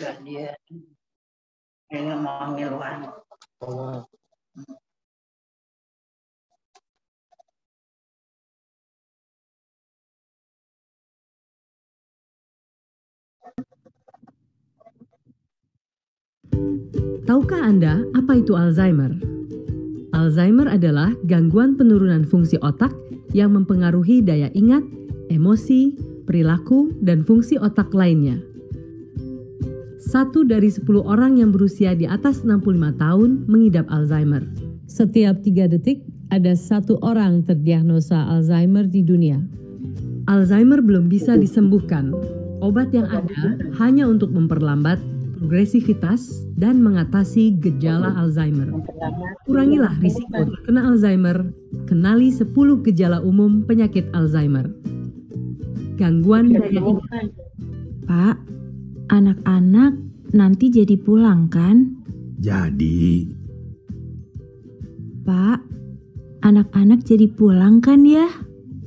Tahukah Anda apa itu Alzheimer? Alzheimer adalah gangguan penurunan fungsi otak yang mempengaruhi daya ingat, emosi, perilaku, dan fungsi otak lainnya satu dari 10 orang yang berusia di atas 65 tahun mengidap Alzheimer. Setiap tiga detik, ada satu orang terdiagnosa Alzheimer di dunia. Alzheimer belum bisa disembuhkan. Obat yang ada hanya untuk memperlambat progresivitas dan mengatasi gejala Alzheimer. Kurangilah risiko terkena Alzheimer, kenali 10 gejala umum penyakit Alzheimer. Gangguan daya ingat. Pak, anak-anak nanti jadi pulang kan? Jadi. Pak, anak-anak jadi pulang kan ya?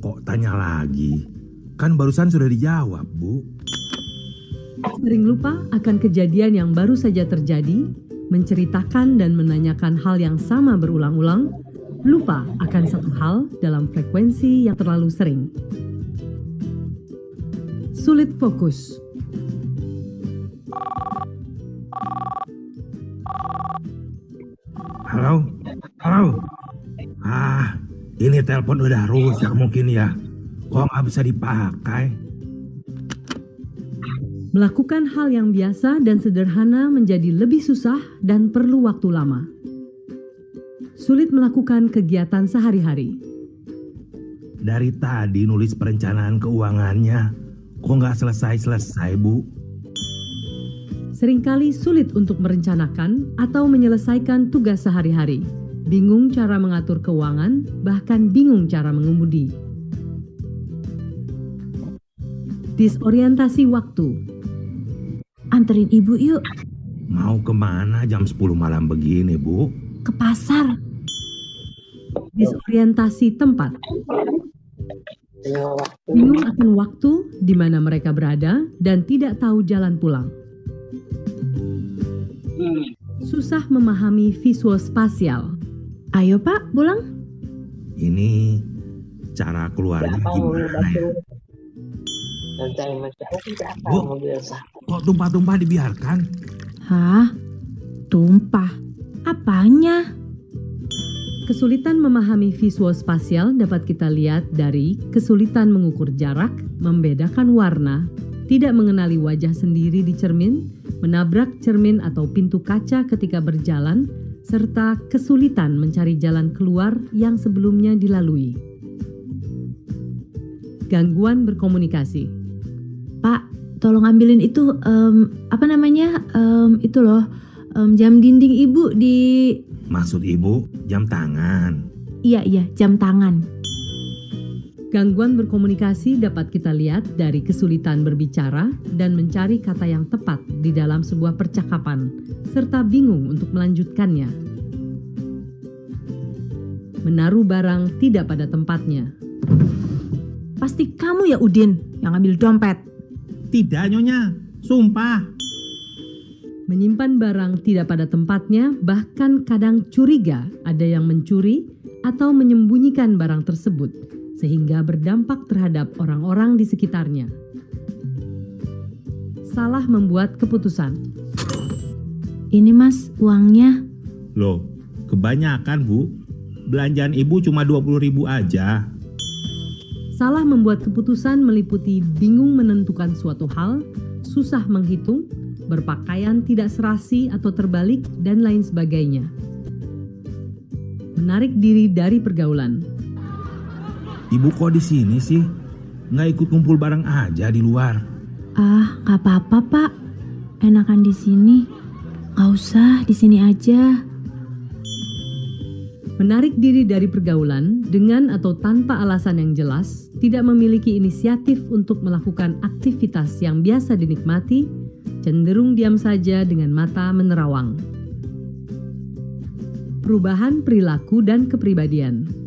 Kok tanya lagi? Kan barusan sudah dijawab, Bu. Sering lupa akan kejadian yang baru saja terjadi, menceritakan dan menanyakan hal yang sama berulang-ulang, lupa akan satu hal dalam frekuensi yang terlalu sering. Sulit fokus Halo? Halo? Ah, ini telepon udah rusak mungkin ya. Kok nggak bisa dipakai? Melakukan hal yang biasa dan sederhana menjadi lebih susah dan perlu waktu lama. Sulit melakukan kegiatan sehari-hari. Dari tadi nulis perencanaan keuangannya, kok nggak selesai-selesai, Bu? seringkali sulit untuk merencanakan atau menyelesaikan tugas sehari-hari, bingung cara mengatur keuangan, bahkan bingung cara mengemudi. Disorientasi waktu Anterin ibu yuk. Mau kemana jam 10 malam begini bu? Ke pasar. Disorientasi tempat bingung akan waktu di mana mereka berada dan tidak tahu jalan pulang. Susah memahami visual spasial. Ayo Pak, pulang. Ini cara keluarnya gimana ya? Bu, kok tumpah-tumpah dibiarkan? Hah? Tumpah? Apanya? Kesulitan memahami visual spasial dapat kita lihat dari kesulitan mengukur jarak, membedakan warna, tidak mengenali wajah sendiri di cermin, menabrak cermin atau pintu kaca ketika berjalan, serta kesulitan mencari jalan keluar yang sebelumnya dilalui. Gangguan berkomunikasi. Pak, tolong ambilin itu um, apa namanya um, itu loh um, jam dinding ibu di. Maksud ibu jam tangan? Iya iya jam tangan. Gangguan berkomunikasi dapat kita lihat dari kesulitan berbicara dan mencari kata yang tepat di dalam sebuah percakapan, serta bingung untuk melanjutkannya. Menaruh barang tidak pada tempatnya. Pasti kamu ya Udin yang ambil dompet. Tidak Nyonya, sumpah. Menyimpan barang tidak pada tempatnya bahkan kadang curiga ada yang mencuri atau menyembunyikan barang tersebut sehingga berdampak terhadap orang-orang di sekitarnya. Salah membuat keputusan. Ini mas, uangnya. Loh, kebanyakan bu. Belanjaan ibu cuma 20 ribu aja. Salah membuat keputusan meliputi bingung menentukan suatu hal, susah menghitung, berpakaian tidak serasi atau terbalik, dan lain sebagainya menarik diri dari pergaulan. Ibu kok di sini sih? Nggak ikut kumpul bareng aja di luar. Ah, nggak apa-apa pak. Enakan di sini. Nggak usah, di sini aja. Menarik diri dari pergaulan dengan atau tanpa alasan yang jelas, tidak memiliki inisiatif untuk melakukan aktivitas yang biasa dinikmati, cenderung diam saja dengan mata menerawang. Perubahan perilaku dan kepribadian.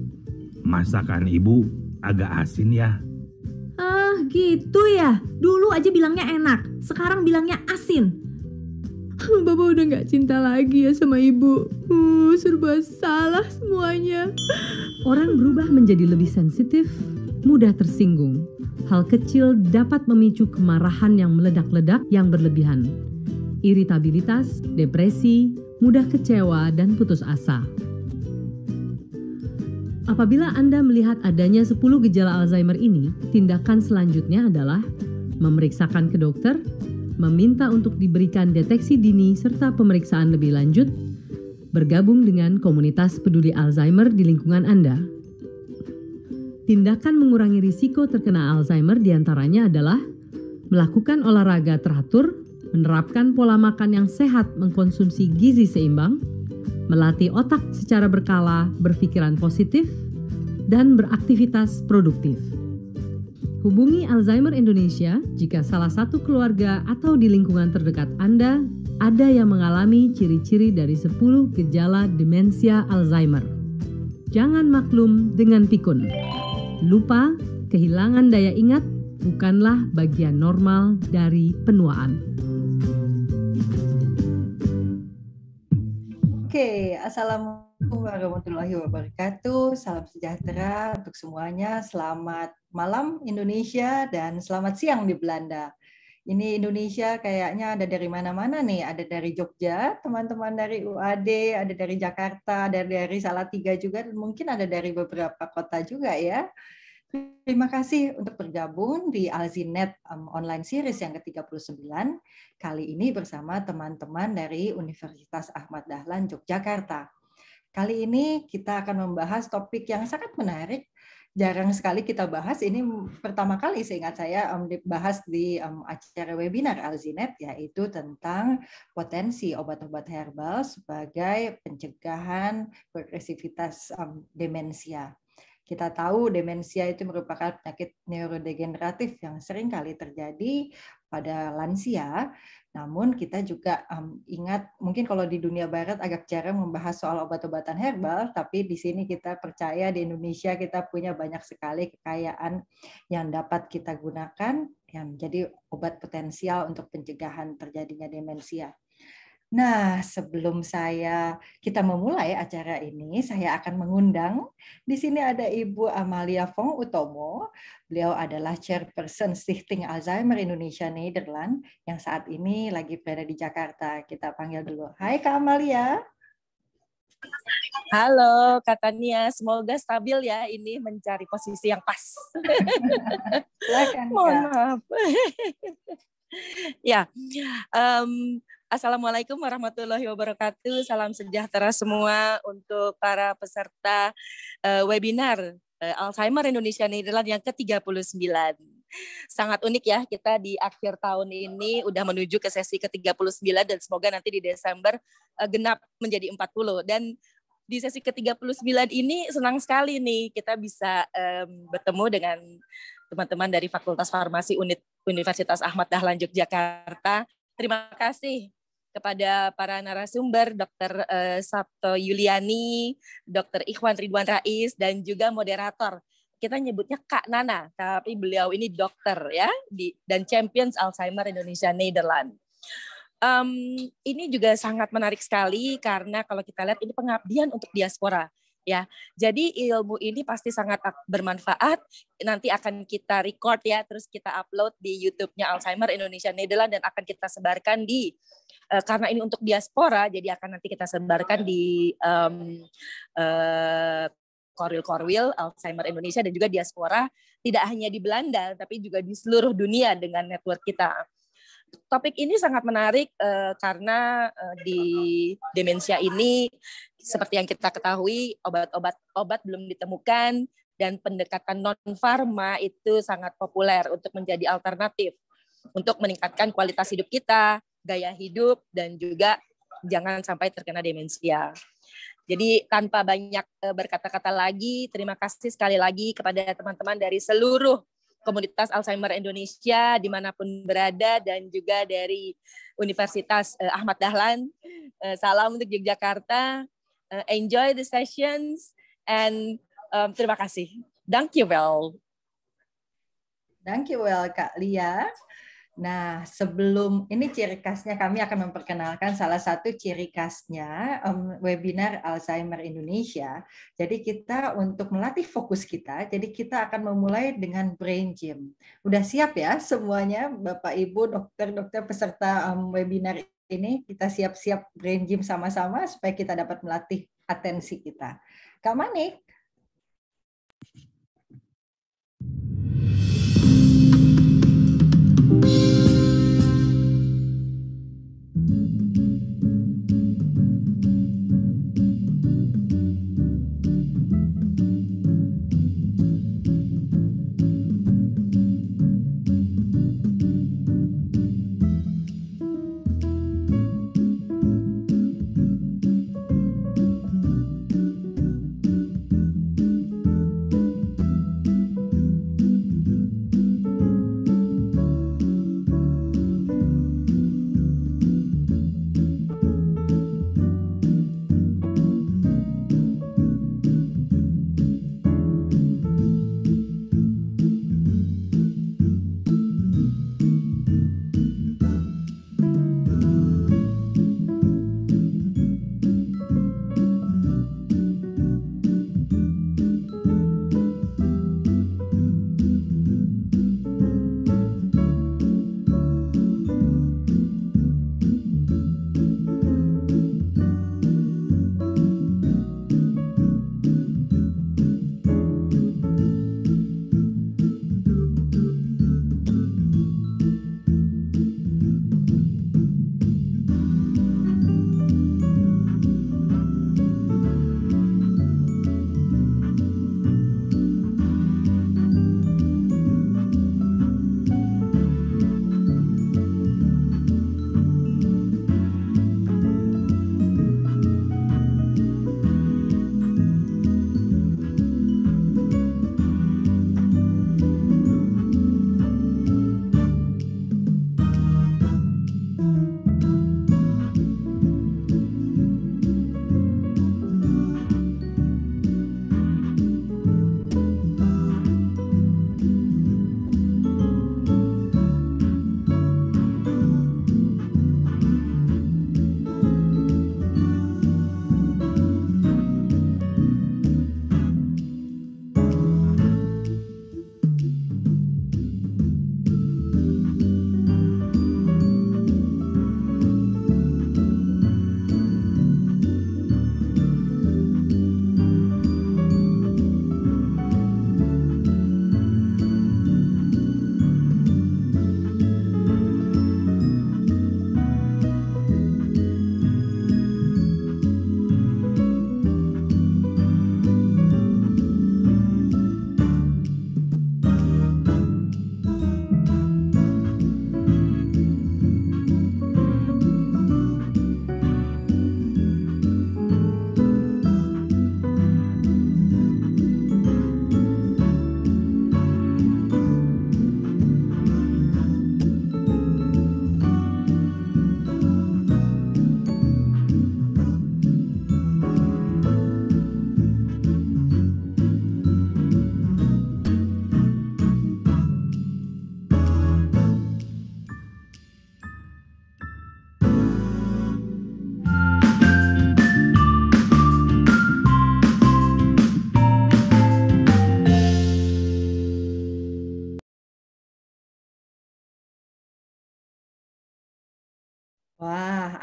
Masakan ibu agak asin ya. Ah, gitu ya. Dulu aja bilangnya enak, sekarang bilangnya asin. Bapak udah gak cinta lagi ya sama ibu. Uh, serba salah semuanya. Orang berubah menjadi lebih sensitif, mudah tersinggung. Hal kecil dapat memicu kemarahan yang meledak-ledak yang berlebihan. Iritabilitas, depresi, mudah kecewa, dan putus asa. Apabila Anda melihat adanya 10 gejala Alzheimer ini, tindakan selanjutnya adalah memeriksakan ke dokter, meminta untuk diberikan deteksi dini serta pemeriksaan lebih lanjut, bergabung dengan komunitas peduli Alzheimer di lingkungan Anda. Tindakan mengurangi risiko terkena Alzheimer diantaranya adalah melakukan olahraga teratur, menerapkan pola makan yang sehat mengkonsumsi gizi seimbang, melatih otak secara berkala, berpikiran positif, dan beraktivitas produktif. Hubungi Alzheimer Indonesia jika salah satu keluarga atau di lingkungan terdekat Anda ada yang mengalami ciri-ciri dari 10 gejala demensia Alzheimer. Jangan maklum dengan pikun. Lupa, kehilangan daya ingat bukanlah bagian normal dari penuaan. Oke, okay. Assalamualaikum warahmatullahi wabarakatuh. Salam sejahtera untuk semuanya. Selamat malam Indonesia dan selamat siang di Belanda. Ini Indonesia kayaknya ada dari mana-mana nih. Ada dari Jogja, teman-teman dari UAD, ada dari Jakarta, ada dari Salatiga juga, mungkin ada dari beberapa kota juga ya. Terima kasih untuk bergabung di Alzinet online series yang ke-39 kali ini bersama teman-teman dari Universitas Ahmad Dahlan Yogyakarta. Kali ini kita akan membahas topik yang sangat menarik jarang sekali kita bahas ini pertama kali seingat saya um, dibahas di acara webinar Alzinet yaitu tentang potensi obat-obat herbal sebagai pencegahan progresivitas um, demensia. Kita tahu demensia itu merupakan penyakit neurodegeneratif yang sering kali terjadi pada lansia. Namun kita juga um, ingat mungkin kalau di dunia barat agak jarang membahas soal obat-obatan herbal, tapi di sini kita percaya di Indonesia kita punya banyak sekali kekayaan yang dapat kita gunakan yang menjadi obat potensial untuk pencegahan terjadinya demensia. Nah, sebelum saya kita memulai acara ini, saya akan mengundang di sini ada Ibu Amalia Fong Utomo. Beliau adalah chairperson Stichting Alzheimer Indonesia Nederland yang saat ini lagi berada di Jakarta. Kita panggil dulu. Hai Kak Amalia. Halo Kak Tania, semoga stabil ya ini mencari posisi yang pas. Silakan, Mohon maaf. ya, um, Assalamualaikum warahmatullahi wabarakatuh. Salam sejahtera semua untuk para peserta uh, webinar uh, Alzheimer Indonesia Nederland yang ke-39. Sangat unik ya kita di akhir tahun ini udah menuju ke sesi ke-39 dan semoga nanti di Desember uh, genap menjadi 40 dan di sesi ke-39 ini senang sekali nih kita bisa um, bertemu dengan teman-teman dari Fakultas Farmasi Unit Universitas Ahmad Dahlan Yogyakarta. Terima kasih kepada para narasumber Dr. Eh, Sabto Yuliani, Dr. Ikhwan Ridwan Rais, dan juga moderator kita nyebutnya Kak Nana, tapi beliau ini dokter ya di dan Champions Alzheimer Indonesia Nederland. Um, ini juga sangat menarik sekali karena kalau kita lihat ini pengabdian untuk diaspora ya. Jadi ilmu ini pasti sangat bermanfaat. Nanti akan kita record ya, terus kita upload di YouTube-nya Alzheimer Indonesia Nederland dan akan kita sebarkan di eh, karena ini untuk diaspora, jadi akan nanti kita sebarkan di um, uh, eh, Korwil-Korwil Alzheimer Indonesia dan juga diaspora tidak hanya di Belanda tapi juga di seluruh dunia dengan network kita. Topik ini sangat menarik uh, karena uh, di demensia ini seperti yang kita ketahui, obat-obat obat belum ditemukan dan pendekatan non farma itu sangat populer untuk menjadi alternatif untuk meningkatkan kualitas hidup kita, gaya hidup dan juga jangan sampai terkena demensia. Jadi tanpa banyak eh, berkata-kata lagi, terima kasih sekali lagi kepada teman-teman dari seluruh komunitas Alzheimer Indonesia dimanapun berada dan juga dari Universitas eh, Ahmad Dahlan. Eh, salam untuk Yogyakarta uh, enjoy the sessions and um, terima kasih. Thank you well. Thank you well Kak Lia. Nah, sebelum ini ciri khasnya kami akan memperkenalkan salah satu ciri khasnya um, webinar Alzheimer Indonesia. Jadi kita untuk melatih fokus kita, jadi kita akan memulai dengan brain gym. Udah siap ya semuanya Bapak Ibu, dokter-dokter peserta um, webinar ini kita siap-siap brain gym sama-sama supaya kita dapat melatih atensi kita. Kak Manik.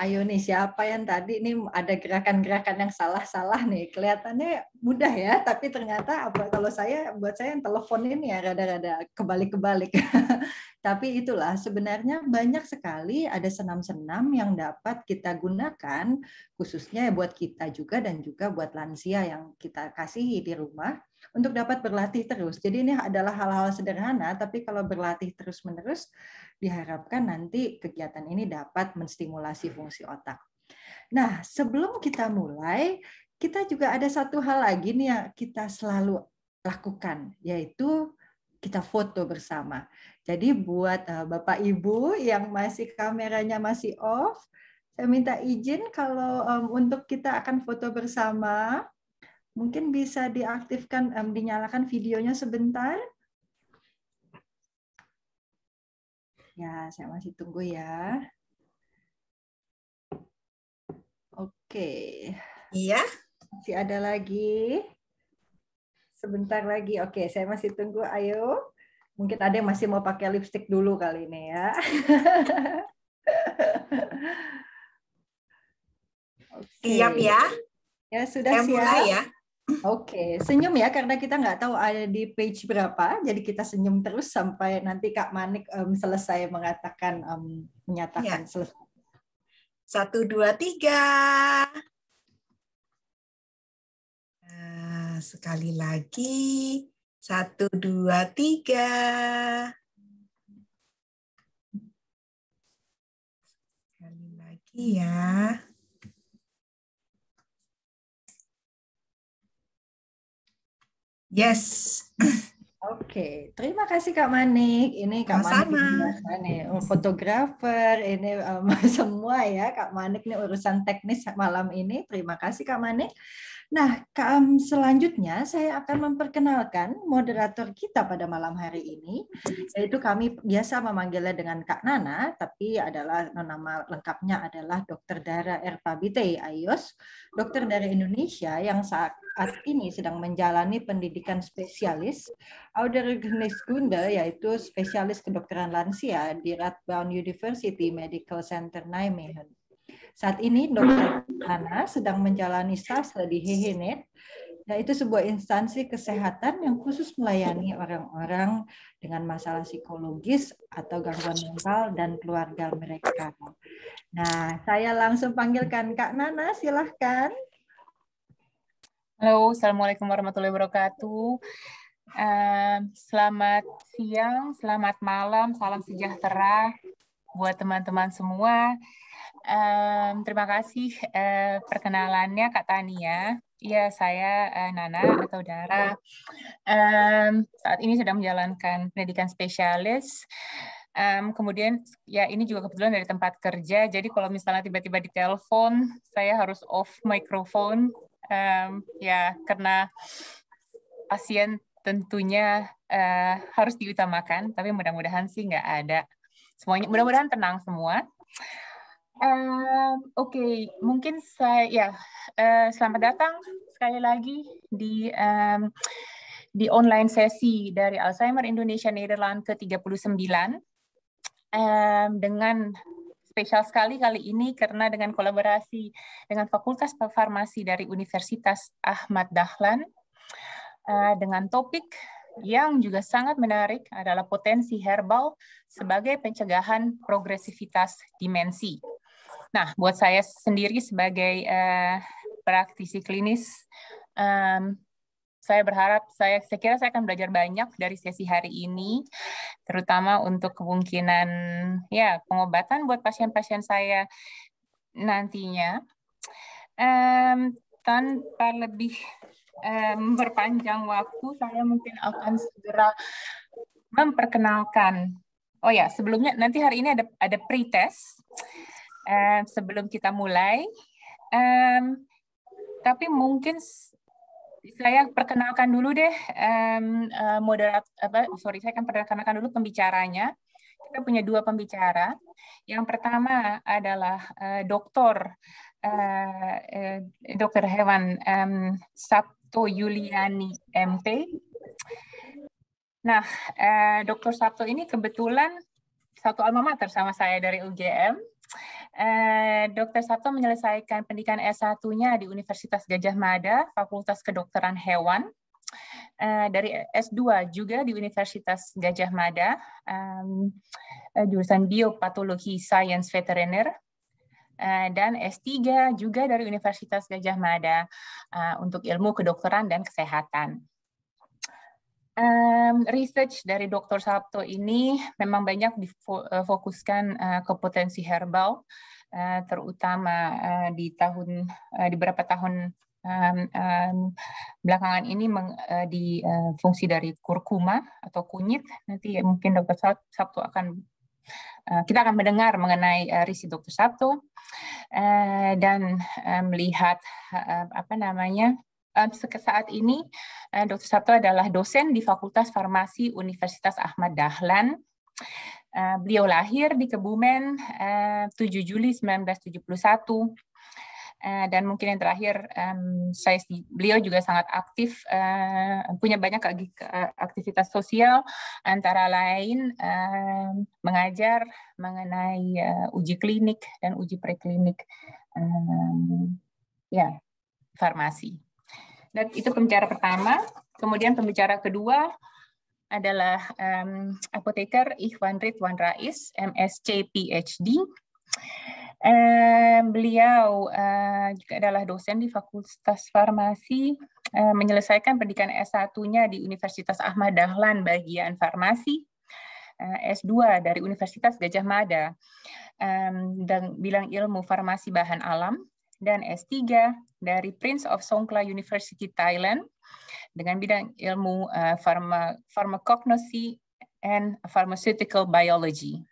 ayo nih siapa yang tadi nih ada gerakan-gerakan yang salah-salah nih. Kelihatannya mudah ya, tapi ternyata apa kalau saya buat saya yang telepon ini ya rada-rada kebalik-kebalik. Tapi itulah sebenarnya banyak sekali ada senam-senam yang dapat kita gunakan khususnya buat kita juga dan juga buat lansia yang kita kasihi di rumah untuk dapat berlatih terus. Jadi ini adalah hal-hal sederhana tapi kalau berlatih terus-menerus diharapkan nanti kegiatan ini dapat menstimulasi fungsi otak. Nah, sebelum kita mulai, kita juga ada satu hal lagi nih yang kita selalu lakukan yaitu kita foto bersama. Jadi buat uh, Bapak Ibu yang masih kameranya masih off, saya minta izin kalau um, untuk kita akan foto bersama, mungkin bisa diaktifkan um, dinyalakan videonya sebentar. Ya, saya masih tunggu ya. Oke. Iya. Masih ada lagi. Sebentar lagi. Oke, saya masih tunggu. Ayo. Mungkin ada yang masih mau pakai lipstick dulu kali ini ya. okay. Siap ya? Ya sudah Saya siap. Mulai ya. Oke, senyum ya karena kita nggak tahu ada di page berapa, jadi kita senyum terus sampai nanti Kak Manik um, selesai mengatakan um, menyatakan ya. selesai. Satu dua tiga. Nah, sekali lagi satu, dua, tiga. Sekali lagi ya. Yes. Oke, terima kasih Kak Manik. Ini Kak Sama. Manik ini ya, oh, fotografer, ini um, semua ya Kak Manik ini urusan teknis malam ini. Terima kasih Kak Manik. Nah, selanjutnya saya akan memperkenalkan moderator kita pada malam hari ini, yaitu kami biasa memanggilnya dengan Kak Nana, tapi adalah nama lengkapnya adalah Dr. Dara Erpabite Ayos, dokter dari Indonesia yang saat ini sedang menjalani pendidikan spesialis Audrey Gnes Gunda, yaitu spesialis kedokteran lansia di Radboud University Medical Center Nijmegen. Saat ini dokter Hana sedang menjalani sastra di Hehenet, yaitu sebuah instansi kesehatan yang khusus melayani orang-orang dengan masalah psikologis atau gangguan mental dan keluarga mereka. Nah, saya langsung panggilkan Kak Nana, silahkan. Halo, Assalamualaikum warahmatullahi wabarakatuh. Ehm, selamat siang, selamat malam, salam sejahtera buat teman-teman semua um, terima kasih uh, perkenalannya Kak Tania. Iya, saya uh, Nana atau Dara. Um, saat ini sedang menjalankan pendidikan spesialis. Um, kemudian ya ini juga kebetulan dari tempat kerja. Jadi kalau misalnya tiba-tiba ditelepon, saya harus off microphone. Um, ya karena pasien tentunya uh, harus diutamakan. Tapi mudah-mudahan sih nggak ada semuanya. Mudah-mudahan tenang semua. Um, Oke, okay. mungkin saya ya uh, selamat datang sekali lagi di um, di online sesi dari Alzheimer Indonesia Nederland ke-39 um, dengan spesial sekali kali ini karena dengan kolaborasi dengan Fakultas Farmasi dari Universitas Ahmad Dahlan uh, dengan topik yang juga sangat menarik adalah potensi herbal sebagai pencegahan progresivitas dimensi. Nah, buat saya sendiri sebagai uh, praktisi klinis, um, saya berharap saya saya kira saya akan belajar banyak dari sesi hari ini terutama untuk kemungkinan ya pengobatan buat pasien-pasien saya nantinya um, tanpa lebih memperpanjang berpanjang waktu saya mungkin akan segera memperkenalkan oh ya sebelumnya nanti hari ini ada ada pretest Eh, sebelum kita mulai. Um, tapi mungkin saya perkenalkan dulu deh um, uh, moderat apa sorry saya akan perkenalkan dulu pembicaranya kita punya dua pembicara yang pertama adalah uh, eh, dokter uh, uh, dokter hewan um, Sabto Yuliani MP nah uh, dokter Sabto ini kebetulan satu alma mater sama saya dari UGM Eh, dokter Dr. Sabto menyelesaikan pendidikan S1-nya di Universitas Gajah Mada, Fakultas Kedokteran Hewan. Eh, dari S2 juga di Universitas Gajah Mada, eh, jurusan Biopatologi Science Veteriner. dan S3 juga dari Universitas Gajah Mada untuk ilmu kedokteran dan kesehatan. Um, research dari Dr. Sabto ini memang banyak difokuskan eh, uh, eh, ke potensi herbal, uh, terutama uh, di tahun uh, di beberapa tahun um, um, belakangan ini meng, uh, di uh, fungsi dari kurkuma atau kunyit. Nanti ya, mungkin Dr. Sabto akan kita akan mendengar mengenai risi Dr. Sabto dan melihat apa namanya saat ini eh, Dr. Sabto adalah dosen di Fakultas Farmasi Universitas Ahmad Dahlan. Eh, beliau lahir di Kebumen 7 eh, Juli 1971 dan mungkin yang terakhir saya beliau juga sangat aktif punya banyak aktivitas sosial antara lain mengajar mengenai uji klinik dan uji preklinik ya farmasi dan itu pembicara pertama. Kemudian pembicara kedua adalah um, apoteker Ikhwan Ridwan Rais, MSc PhD. Um, beliau uh, juga adalah dosen di Fakultas Farmasi, uh, menyelesaikan pendidikan S1-nya di Universitas Ahmad Dahlan bagian farmasi, uh, eh, S2 dari Universitas Gajah Mada um, dan bilang ilmu farmasi bahan alam dan S3 dari Prince of Songkla University Thailand dengan bidang ilmu farmakognosi eh, pharma, and pharmaceutical biology.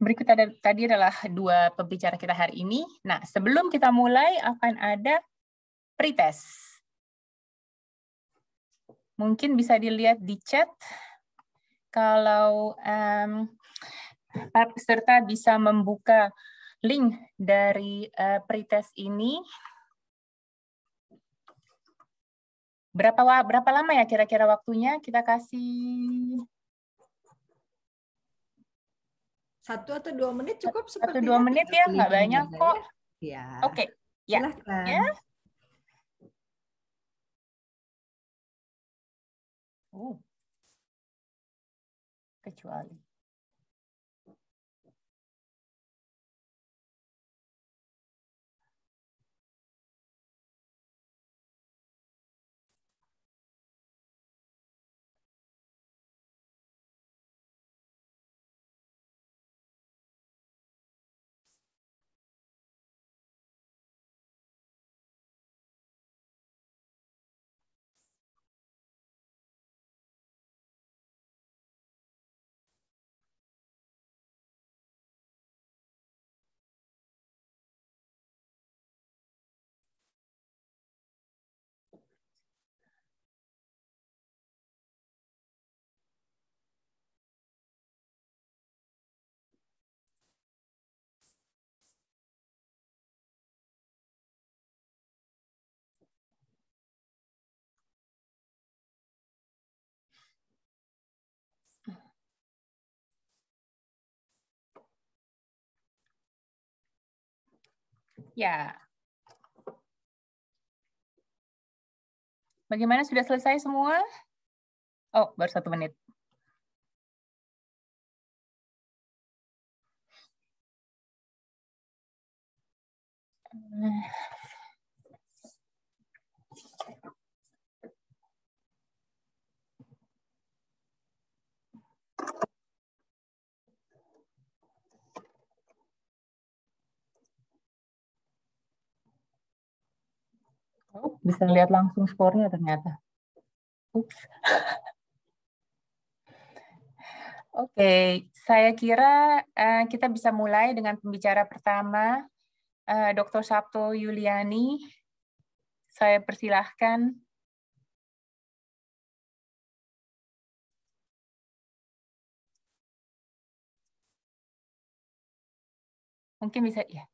berikut ada, tadi adalah dua pembicara kita hari ini. Nah, sebelum kita mulai akan ada pretest. Mungkin bisa dilihat di chat kalau um, para peserta bisa membuka link dari uh, pretest ini berapa berapa lama ya kira-kira waktunya kita kasih satu atau dua menit cukup satu dua menit ya nggak banyak kok ya. Iya. oke okay. ya Silahkan. ya Oh. kecuali Ya. Bagaimana sudah selesai semua? Oh, baru satu menit. Uh. bisa lihat langsung skornya ternyata. Oke, okay. saya kira eh, kita bisa mulai dengan pembicara pertama, uh, eh, Dr. Sabto Yuliani. Saya persilahkan. Mungkin bisa, ya.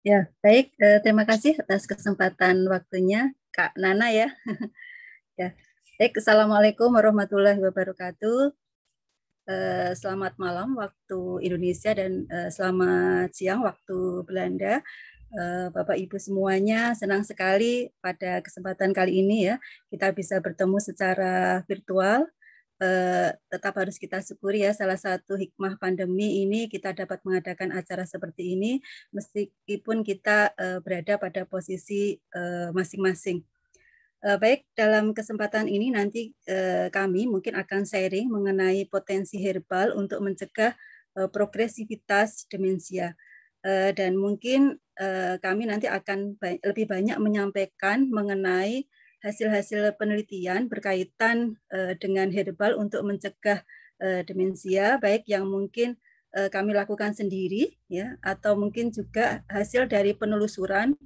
Ya, baik. Eh, terima kasih atas kesempatan waktunya, Kak Nana ya. ya. Baik, Assalamualaikum warahmatullahi wabarakatuh. Eh, selamat malam waktu Indonesia dan eh, selamat siang waktu Belanda. Bapak Ibu semuanya, senang sekali pada kesempatan kali ini ya kita bisa bertemu secara virtual Eh, tetap harus kita syukuri ya salah satu hikmah pandemi ini kita dapat mengadakan acara seperti ini meskipun kita eh, berada pada posisi eh, masing-masing. Eh, baik, dalam kesempatan ini nanti eh, kami mungkin akan sharing mengenai potensi herbal untuk mencegah progresivitas demensia. Dan mungkin kami nanti akan lebih banyak menyampaikan mengenai hasil-hasil penelitian berkaitan eh, dengan herbal untuk mencegah eh, demensia, baik yang mungkin eh, kami lakukan sendiri, ya, atau mungkin juga hasil dari penelusuran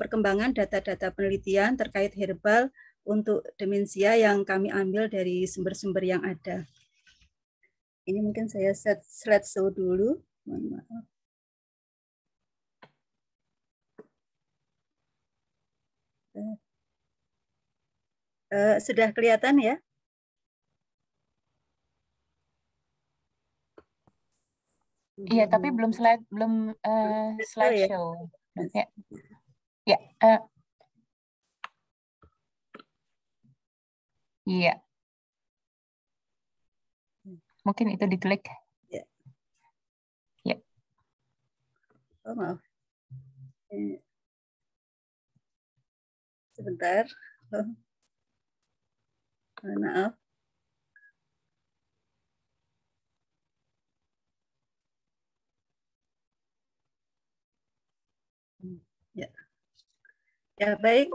perkembangan data-data penelitian terkait herbal untuk demensia yang kami ambil dari sumber-sumber yang ada. Ini mungkin saya set slide show dulu. maaf. Uh, sudah kelihatan ya? Iya, tapi belum hmm. slide belum uh, slide Oh, ya. Ya. Uh, iya. Mungkin itu diklik. Ya. Ya. Oh, maaf. Eh. Sebentar. Oh mohon maaf. Ya, ya baik.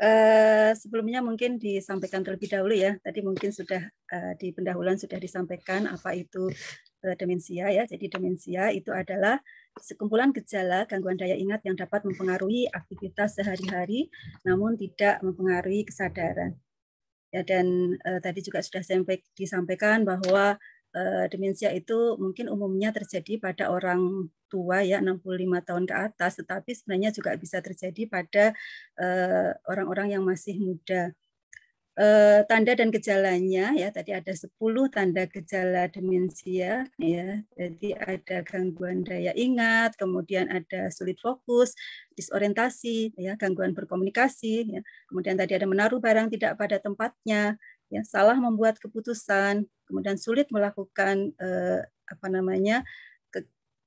Eh, sebelumnya mungkin disampaikan terlebih dahulu ya. Tadi mungkin sudah eh, di pendahuluan sudah disampaikan apa itu uh, demensia ya. Jadi demensia itu adalah sekumpulan gejala gangguan daya ingat yang dapat mempengaruhi aktivitas sehari-hari namun tidak mempengaruhi kesadaran. Ya, dan eh, tadi juga sudah disampaikan bahwa eh, demensia itu mungkin umumnya terjadi pada orang tua ya 65 tahun ke atas, tetapi sebenarnya juga bisa terjadi pada eh, orang-orang yang masih muda. Eh, tanda dan gejalanya ya tadi ada 10 tanda gejala demensia ya. Jadi ada gangguan daya ingat, kemudian ada sulit fokus, disorientasi ya, gangguan berkomunikasi ya. Kemudian tadi ada menaruh barang tidak pada tempatnya ya, salah membuat keputusan, kemudian sulit melakukan eh, apa namanya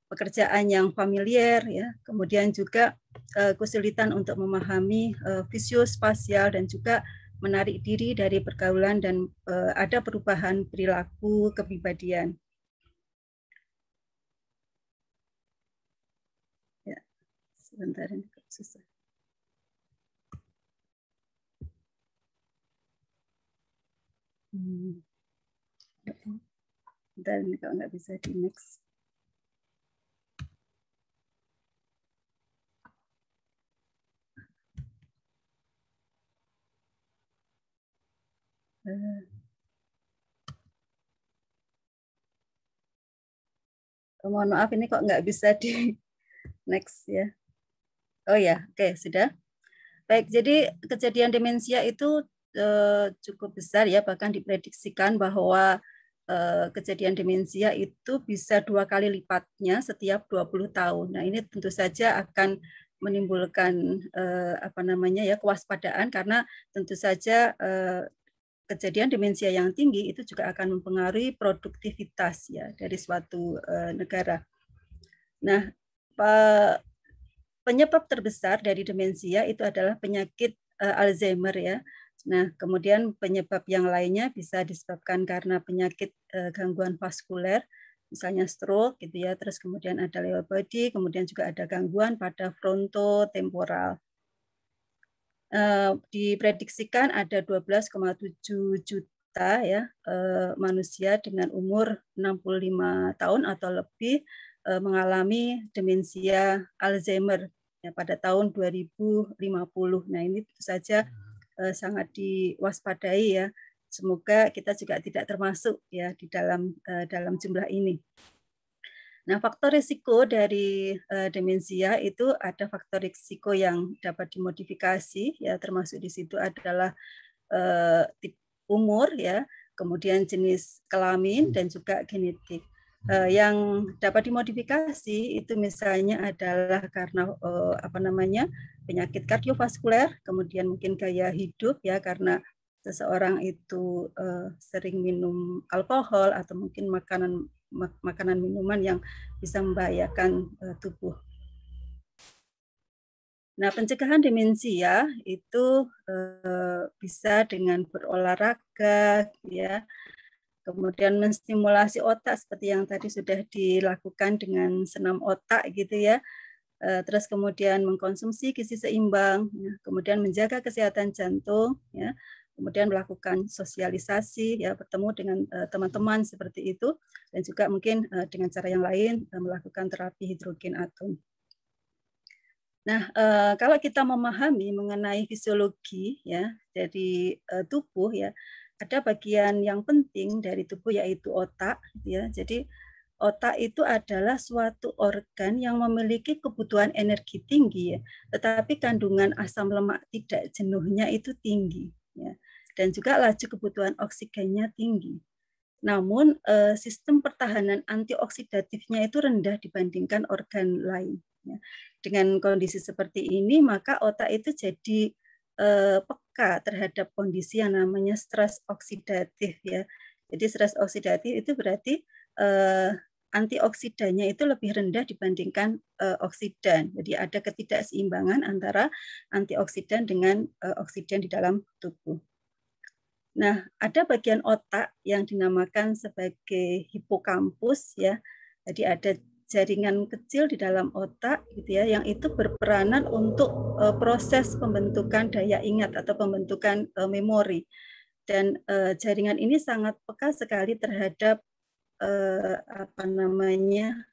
pekerjaan yang familiar ya kemudian juga eh, kesulitan untuk memahami visio eh, spasial dan juga menarik diri dari pergaulan dan uh, ada perubahan perilaku kepribadian. Ya, sebentar ini susah. Hmm. Dan kalau nggak bisa di next. Oh, mohon maaf ini kok nggak bisa di next ya. Oh ya, oke okay, sudah. Baik, jadi kejadian demensia itu eh, cukup besar ya, bahkan diprediksikan bahwa eh, kejadian demensia itu bisa dua kali lipatnya setiap 20 tahun. Nah ini tentu saja akan menimbulkan eh, apa namanya ya kewaspadaan karena tentu saja kejadian demensia yang tinggi itu juga akan mempengaruhi produktivitas ya dari suatu eh, negara. Nah, penyebab terbesar dari demensia itu adalah penyakit eh, Alzheimer ya. Nah, kemudian penyebab yang lainnya bisa disebabkan karena penyakit uh, gangguan vaskuler, misalnya stroke gitu ya, terus kemudian ada lewer body, kemudian juga ada gangguan pada frontotemporal. Eh, diprediksikan ada 12,7 juta ya eh, manusia dengan umur 65 tahun atau lebih eh, mengalami demensia Alzheimer ya pada tahun 2050. Nah, ini tentu saja sangat diwaspadai ya. Semoga kita juga tidak termasuk ya di dalam dalam jumlah ini. Nah, faktor risiko dari uh, demensia itu ada faktor risiko yang dapat dimodifikasi, ya termasuk di situ adalah uh, umur, ya, kemudian jenis kelamin dan juga genetik. Uh, yang dapat dimodifikasi itu misalnya adalah karena uh, apa namanya penyakit kardiovaskuler, kemudian mungkin gaya hidup ya karena seseorang itu uh, sering minum alkohol atau mungkin makanan mak makanan minuman yang bisa membahayakan uh, tubuh. Nah, pencegahan demensia ya, itu uh, bisa dengan berolahraga, ya, kemudian menstimulasi otak seperti yang tadi sudah dilakukan dengan senam otak, gitu ya. Eh, terus kemudian mengkonsumsi gizi seimbang, ya. kemudian menjaga kesehatan jantung, ya, kemudian melakukan sosialisasi ya bertemu dengan eh, teman-teman uh, seperti itu dan juga mungkin uh, dengan cara yang lain uh, melakukan terapi hidrogen atom. Nah, kalau kita memahami mengenai fisiologi ya dari tubuh ya ada bagian yang penting dari tubuh yaitu otak ya. Jadi otak itu adalah suatu organ yang memiliki kebutuhan energi tinggi ya, tetapi kandungan asam lemak tidak jenuhnya itu tinggi ya dan juga laju kebutuhan oksigennya tinggi. Namun eh, sistem pertahanan antioksidatifnya itu rendah dibandingkan organ lain. Ya. Dengan kondisi seperti ini maka otak itu jadi eh, peka terhadap kondisi yang namanya stres oksidatif ya. Jadi stres oksidatif itu berarti eh, antioksidannya itu lebih rendah dibandingkan oksidan. Jadi ada ketidakseimbangan antara antioksidan dengan oksidan di dalam tubuh. Nah, ada bagian otak yang dinamakan sebagai hipokampus ya. Jadi ada jaringan kecil di dalam otak gitu ya yang itu berperanan untuk uh, proses pembentukan daya ingat atau pembentukan uh, memori. Dan uh, jaringan ini sangat peka sekali terhadap uh, apa namanya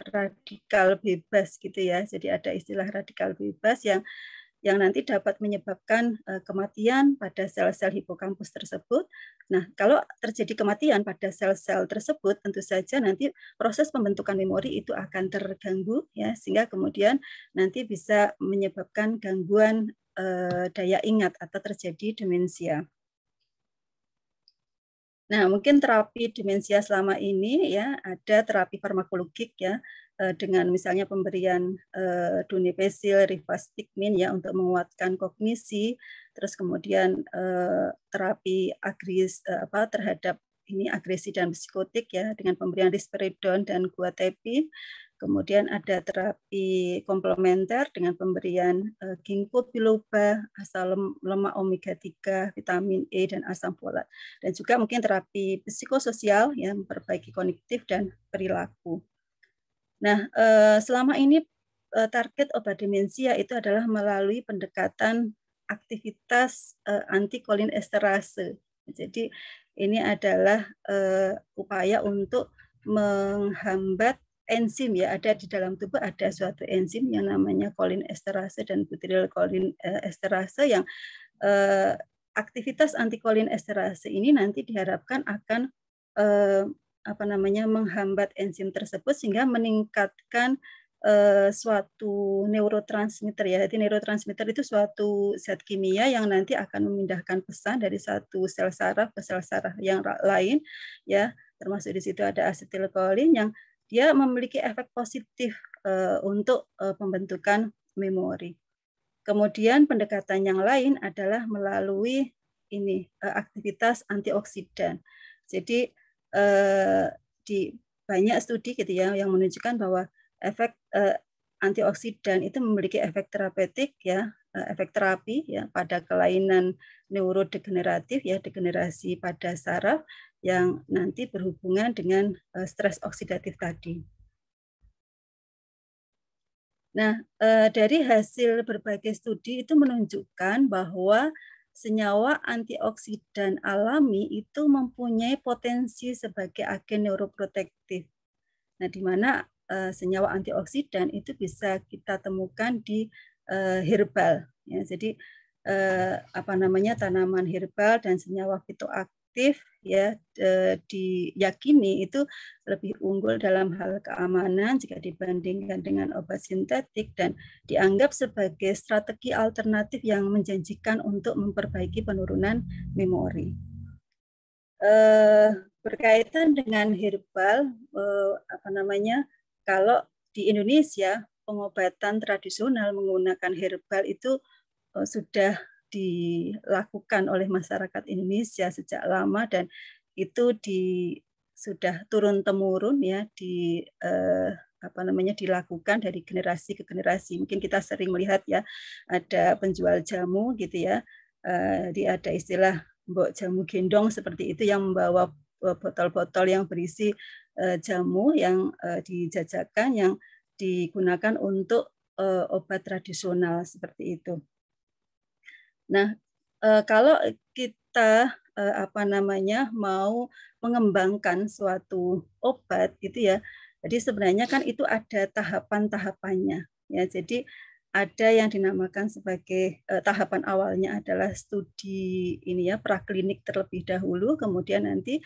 radikal bebas gitu ya. Jadi ada istilah radikal bebas yang yang nanti dapat menyebabkan eh, kematian pada sel-sel hipokampus tersebut. Nah, kalau terjadi kematian pada sel-sel tersebut, tentu saja nanti proses pembentukan memori itu akan terganggu, ya, sehingga kemudian nanti bisa menyebabkan gangguan eh, daya ingat atau terjadi demensia. Nah, mungkin terapi demensia selama ini ya ada terapi farmakologik ya Eh, dengan misalnya pemberian uh, dunipesil, rivastigmin ya untuk menguatkan kognisi, terus kemudian uh, terapi agres uh, apa terhadap ini agresi dan psikotik ya dengan pemberian risperidon dan guatepin. Kemudian ada terapi komplementer dengan pemberian uh, ginkgo biloba, asam lemak omega 3, vitamin E dan asam folat. Dan juga mungkin terapi psikososial yang memperbaiki kognitif dan perilaku. Nah, eh, selama ini eh, target obat demensia itu adalah melalui pendekatan aktivitas eh, antikolinesterase. esterase. Jadi ini adalah upaya untuk menghambat enzim ya ada di dalam tubuh ada suatu enzim yang namanya kolinesterase dan butiril kolin yang aktivitas antikolinesterase esterase ini nanti diharapkan akan apa namanya menghambat enzim tersebut sehingga meningkatkan uh, suatu neurotransmitter ya. Jadi neurotransmitter itu suatu zat kimia yang nanti akan memindahkan pesan dari satu sel saraf ke sel saraf yang lain ya. Termasuk di situ ada asetilkolin yang dia memiliki efek positif uh, untuk uh, pembentukan memori. Kemudian pendekatan yang lain adalah melalui ini aktivitas antioksidan. Jadi Eh, di banyak studi gitu ya yang menunjukkan bahwa efek eh, antioksidan itu memiliki efek terapeutik ya eh, efek terapi ya pada kelainan neurodegeneratif ya degenerasi pada saraf yang nanti berhubungan dengan eh, stres oksidatif tadi. Nah, eh, dari hasil berbagai studi itu menunjukkan bahwa senyawa antioksidan alami itu mempunyai potensi sebagai agen neuroprotektif. Nah, di mana eh, senyawa antioksidan itu bisa kita temukan di eh, herbal. Ya, jadi eh, apa namanya tanaman herbal dan senyawa fitoak efektif ya e, diyakini itu lebih unggul dalam hal keamanan jika dibandingkan dengan obat sintetik dan dianggap sebagai strategi alternatif yang menjanjikan untuk memperbaiki penurunan memori. E, berkaitan dengan herbal e, apa namanya kalau di Indonesia pengobatan tradisional menggunakan herbal itu sudah dilakukan oleh masyarakat Indonesia sejak lama dan itu di sudah turun temurun ya di eh, apa namanya dilakukan dari generasi ke generasi. Mungkin kita sering melihat ya ada penjual jamu gitu ya. Eh, di ada istilah mbok jamu gendong seperti itu yang membawa eh, botol-botol yang berisi eh, jamu yang eh, dijajakan yang digunakan untuk eh, obat tradisional seperti itu. Nah, eh, kalau kita eh, apa namanya mau mengembangkan suatu obat gitu ya. Jadi sebenarnya kan itu ada tahapan-tahapannya ya. Jadi ada yang dinamakan sebagai eh, tahapan awalnya adalah studi ini ya praklinik terlebih dahulu kemudian nanti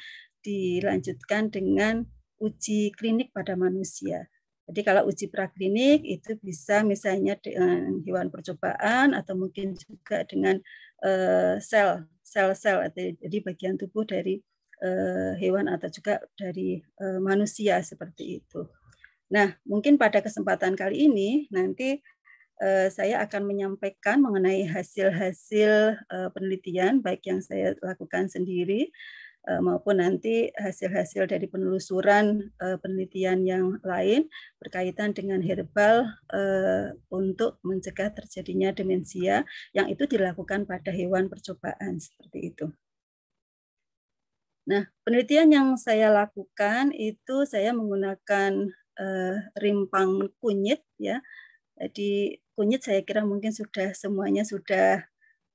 dilanjutkan dengan uji klinik pada manusia. Jadi kalau uji praklinik itu bisa misalnya dengan hewan percobaan atau mungkin juga dengan uh, sel sel atau jadi bagian tubuh dari eh, hewan atau juga dari eh, manusia seperti itu. Nah, mungkin pada kesempatan kali ini nanti saya akan menyampaikan mengenai hasil-hasil penelitian baik yang saya lakukan sendiri Eh, maupun nanti hasil-hasil dari penelusuran eh, penelitian yang lain berkaitan dengan herbal eh, untuk mencegah terjadinya demensia yang itu dilakukan pada hewan percobaan seperti itu. Nah, penelitian yang saya lakukan itu saya menggunakan rimpang kunyit ya. Jadi kunyit saya kira mungkin sudah semuanya sudah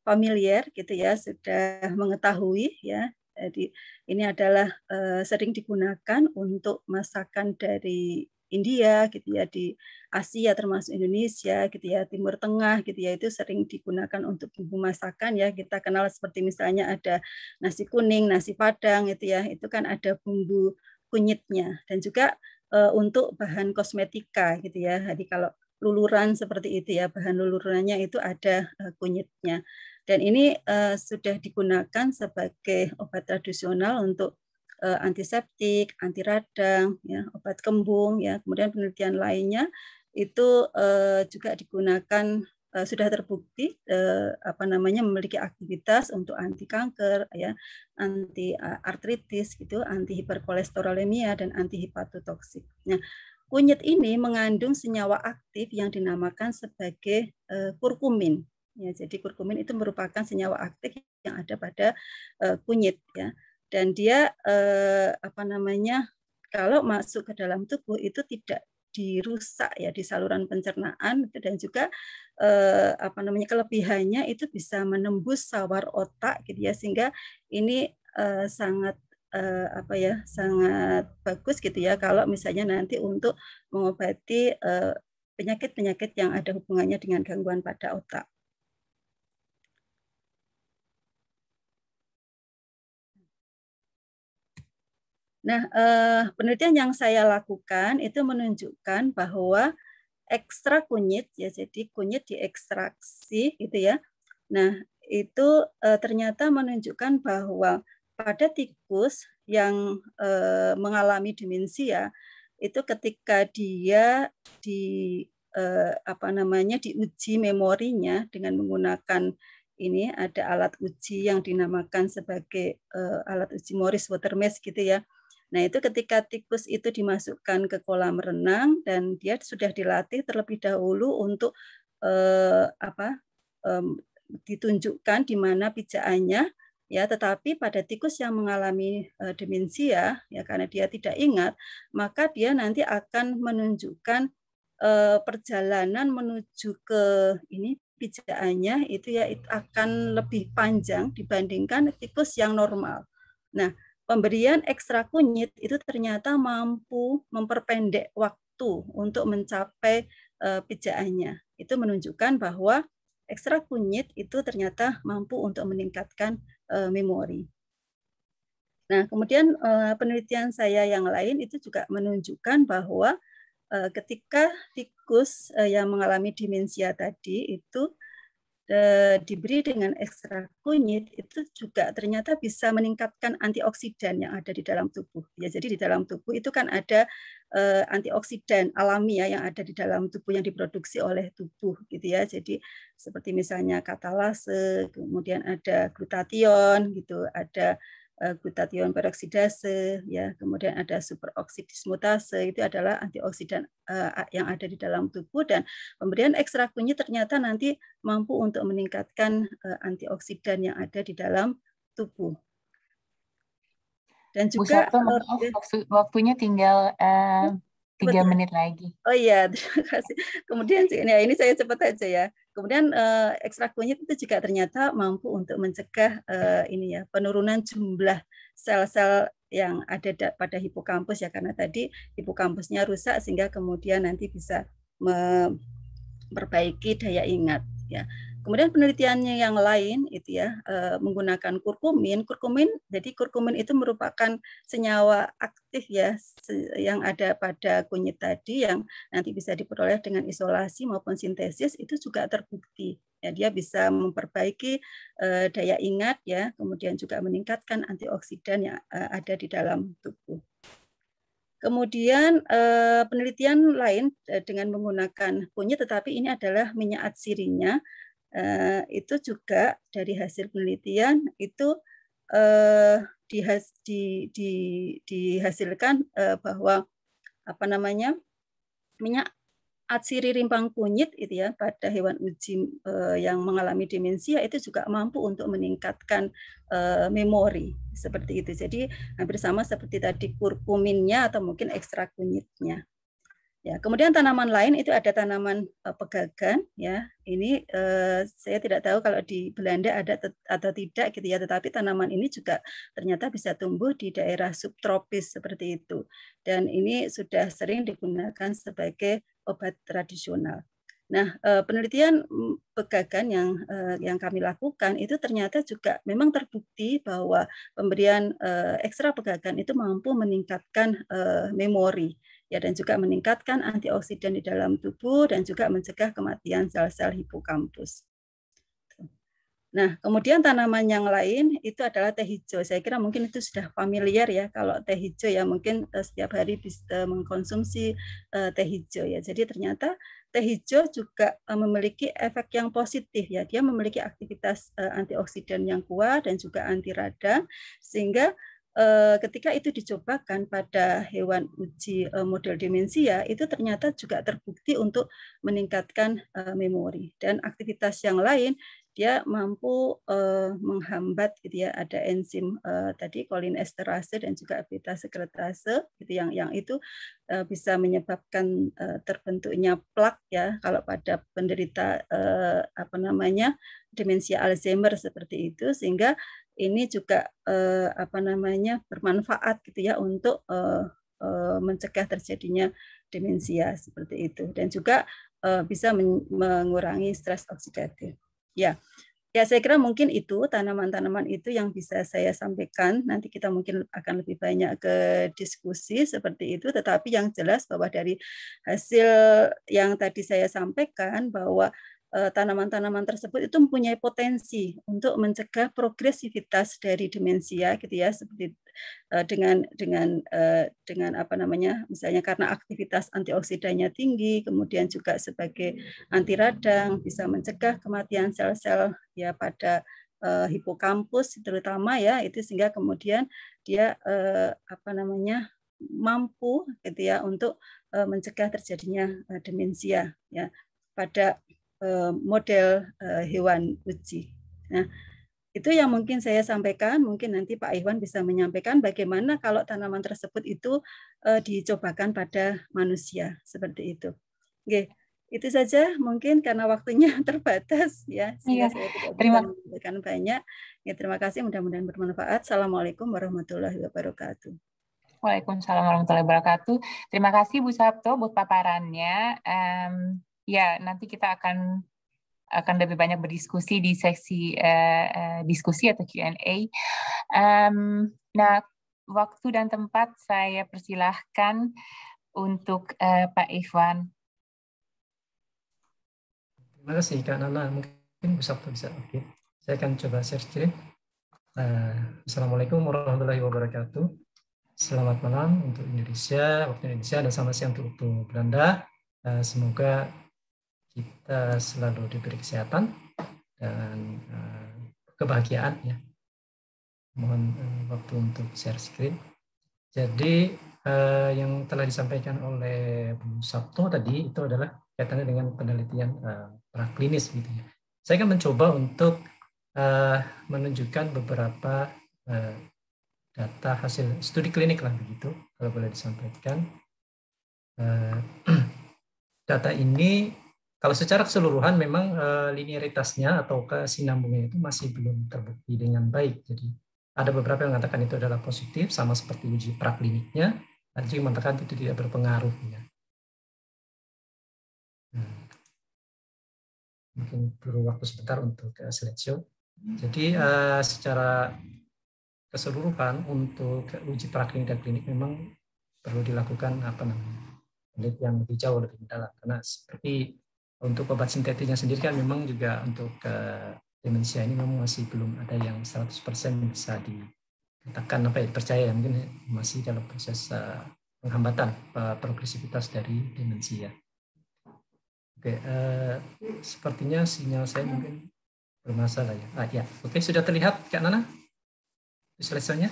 familiar gitu ya, sudah mengetahui ya jadi eh, ini adalah eh, sering digunakan untuk masakan dari India gitu ya di Asia termasuk Indonesia gitu ya Timur Tengah gitu ya itu sering digunakan untuk bumbu masakan ya kita kenal seperti misalnya ada nasi kuning nasi padang gitu ya itu kan ada bumbu kunyitnya dan juga uh, untuk bahan kosmetika gitu ya jadi kalau luluran seperti itu ya bahan lulurannya itu ada uh, kunyitnya dan ini uh, sudah digunakan sebagai obat tradisional untuk eh, antiseptik, anti radang, ya, obat kembung, ya. Kemudian penelitian lainnya itu uh, juga digunakan uh, sudah terbukti uh, apa namanya memiliki aktivitas untuk anti kanker, ya, anti artritis, gitu, anti hiperkolesterolemia dan anti hepatotoksik. Nah, kunyit ini mengandung senyawa aktif yang dinamakan sebagai uh, kurkumin. Ya, jadi kurkumin itu merupakan senyawa aktif yang ada pada uh, kunyit ya. Dan dia uh, apa namanya? kalau masuk ke dalam tubuh itu tidak dirusak ya di saluran pencernaan dan juga eh, apa namanya kelebihannya itu bisa menembus sawar otak gitu ya sehingga ini eh, sangat eh, apa ya sangat bagus gitu ya kalau misalnya nanti untuk mengobati eh, penyakit-penyakit eh, penyakit -penyakit yang ada hubungannya dengan gangguan pada otak. Nah, eh, penelitian yang saya lakukan itu menunjukkan bahwa ekstrak kunyit ya jadi kunyit diekstraksi gitu ya. Nah, itu eh, ternyata menunjukkan bahwa pada tikus yang eh, mengalami demensia itu ketika dia di eh, apa namanya diuji memorinya dengan menggunakan ini ada alat uji yang dinamakan sebagai eh, alat uji Morris Watermes gitu ya Nah, itu ketika tikus itu dimasukkan ke kolam renang dan dia sudah dilatih terlebih dahulu untuk eh, apa? Eh, ditunjukkan di mana pijakannya ya tetapi pada tikus yang mengalami eh, demensia ya karena dia tidak ingat maka dia nanti akan menunjukkan eh, perjalanan menuju ke ini pijakannya itu ya akan lebih panjang dibandingkan tikus yang normal. Nah, pemberian ekstra kunyit itu ternyata mampu memperpendek waktu untuk mencapai eh, pijaannya. Itu menunjukkan bahwa ekstra kunyit itu ternyata mampu untuk meningkatkan eh, memori. Nah, kemudian eh, penelitian saya yang lain itu juga menunjukkan bahwa ketika tikus yang mengalami demensia tadi itu Eh, diberi dengan ekstra kunyit itu juga ternyata bisa meningkatkan antioksidan yang ada di dalam tubuh. Ya, jadi di dalam tubuh itu kan ada eh, antioksidan alami ya yang ada di dalam tubuh yang diproduksi oleh tubuh gitu ya. Jadi seperti misalnya katalase, kemudian ada glutathione gitu, ada Eh, glutathione peroksidase, ya, kemudian ada superoksidismutase, itu adalah eh, eh, antioksidan yang ada di dalam tubuh dan pemberian ekstrak kunyit ternyata nanti mampu untuk meningkatkan antioksidan yang ada di dalam tubuh. Dan juga Bu Sato, maaf, waktunya tinggal uh, tiga menit lagi. Oh iya, terima kasih. Kemudian ya ini saya cepat aja ya. Kemudian uh, eh, ekstrak kunyit itu juga ternyata mampu untuk mencegah uh, ini ya penurunan jumlah sel-sel yang ada pada hipokampus ya karena tadi hipokampusnya rusak sehingga kemudian nanti bisa memperbaiki daya ingat ya. Kemudian penelitiannya yang lain itu ya eh, menggunakan kurkumin. Kurkumin jadi kurkumin itu merupakan senyawa aktif ya yang ada pada kunyit tadi yang nanti bisa diperoleh dengan isolasi maupun sintesis itu juga terbukti. Ya, dia bisa memperbaiki eh, daya ingat ya, kemudian juga meningkatkan antioksidan yang eh, ada di dalam tubuh. Kemudian penelitian lain dengan menggunakan kunyit, tetapi ini adalah minyak atsirinya Eh, itu juga dari hasil penelitian itu eh, dihas, di, di, dihasilkan eh, bahwa apa namanya minyak atsiri rimpang kunyit itu ya pada hewan uji eh, yang mengalami demensia itu juga mampu untuk meningkatkan eh, memori seperti itu. Jadi hampir sama seperti tadi kurkuminnya atau mungkin ekstrak kunyitnya. Ya, kemudian tanaman lain itu ada tanaman uh, pegagan ya. Ini uh, saya tidak tahu kalau di Belanda ada atau tidak gitu ya, tetapi tanaman ini juga ternyata bisa tumbuh di daerah subtropis seperti itu. Dan ini sudah sering digunakan sebagai obat tradisional. Nah, eh, penelitian mm, pegagan yang yang kami lakukan itu ternyata juga memang terbukti bahwa pemberian ekstra pegagan itu mampu meningkatkan memori ya dan juga meningkatkan antioksidan di dalam tubuh dan juga mencegah kematian sel-sel hipokampus. Nah, kemudian tanaman yang lain itu adalah teh hijau. Saya kira mungkin itu sudah familiar ya kalau teh hijau ya mungkin eh, setiap hari bisa eh, mengkonsumsi eh, teh hijau ya. Jadi ternyata teh hijau juga memiliki efek yang positif ya. Dia memiliki aktivitas antioksidan yang kuat dan juga anti radang sehingga Eh, ketika itu dicobakan pada hewan uji eh, model demensia itu ternyata juga terbukti untuk meningkatkan eh, memori dan aktivitas yang lain dia mampu menghambat gitu ya ada enzim tadi kolinesterase dan juga beta sekretase gitu yang yang itu bisa menyebabkan terbentuknya plak ya kalau pada penderita apa namanya demensia Alzheimer seperti itu sehingga ini juga eh, apa namanya bermanfaat gitu ya untuk eh, eh, mencegah terjadinya demensia seperti itu dan juga eh, bisa men mengurangi stres oksidatif. Ya. Ya, saya kira mungkin itu tanaman-tanaman itu yang bisa saya sampaikan. Nanti kita mungkin akan lebih banyak ke diskusi seperti itu. Tetapi yang jelas bahwa dari hasil yang tadi saya sampaikan bahwa Eh, tanaman-tanaman tersebut itu mempunyai potensi untuk mencegah progresivitas dari demensia gitu ya seperti eh, dengan dengan eh, dengan apa namanya misalnya karena aktivitas antioksidannya tinggi kemudian juga sebagai anti radang bisa mencegah kematian sel-sel ya pada hipokampus terutama ya itu sehingga kemudian dia apa namanya mampu gitu ya untuk mencegah terjadinya demensia ya pada Eh, model eh, hewan uji. Nah, itu yang mungkin saya sampaikan, mungkin nanti Pak Iwan bisa menyampaikan bagaimana kalau tanaman tersebut itu eh, dicobakan pada manusia seperti itu. Oke, itu saja mungkin karena waktunya terbatas ya. Iya. terima kasih. banyak. Ya, terima kasih, mudah-mudahan bermanfaat. Assalamualaikum warahmatullahi wabarakatuh. Waalaikumsalam warahmatullahi wabarakatuh. Terima kasih Bu Sabto buat paparannya. Um, ya nanti kita akan akan lebih banyak berdiskusi di sesi uh, uh, diskusi atau Q&A. Um, nah, waktu dan tempat saya persilahkan untuk uh, Pak Ikhwan. Terima kasih Kak Nana. Mungkin bisa bisa. Oke. Saya akan coba share screen. Uh, Assalamualaikum warahmatullahi wabarakatuh. Selamat malam untuk Indonesia, waktu Indonesia, dan selamat siang untuk, untuk Belanda. Uh, semoga kita selalu diberi kesehatan dan eh, kebahagiaan ya. Mohon eh, waktu untuk share screen. Jadi eh, yang telah disampaikan oleh Bu Sabto tadi itu adalah kaitannya dengan penelitian praklinis gitu ya. Saya akan mencoba untuk menunjukkan beberapa data hasil studi klinik lah begitu kalau boleh disampaikan data ini kalau secara keseluruhan memang eh, linearitasnya atau kesinambungnya itu masih belum terbukti dengan baik. Jadi ada beberapa yang mengatakan itu adalah positif, sama seperti uji prakliniknya. Ada juga yang mengatakan itu tidak berpengaruh. Ya. Hmm. Mungkin perlu waktu sebentar untuk eh, seleksi. Jadi eh, secara keseluruhan untuk uji praklinik dan klinik memang perlu dilakukan apa namanya yang lebih jauh lebih mendalam karena seperti untuk obat sintetiknya sendiri kan memang juga untuk uh, demensia ini memang masih belum ada yang 100% bisa dikatakan apa ya percaya ya mungkin masih dalam proses uh, penghambatan uh, progresivitas dari demensia. Oke, uh, sepertinya sinyal saya mungkin bermasalah ya. Ah ya, oke sudah terlihat Kak Nana? slide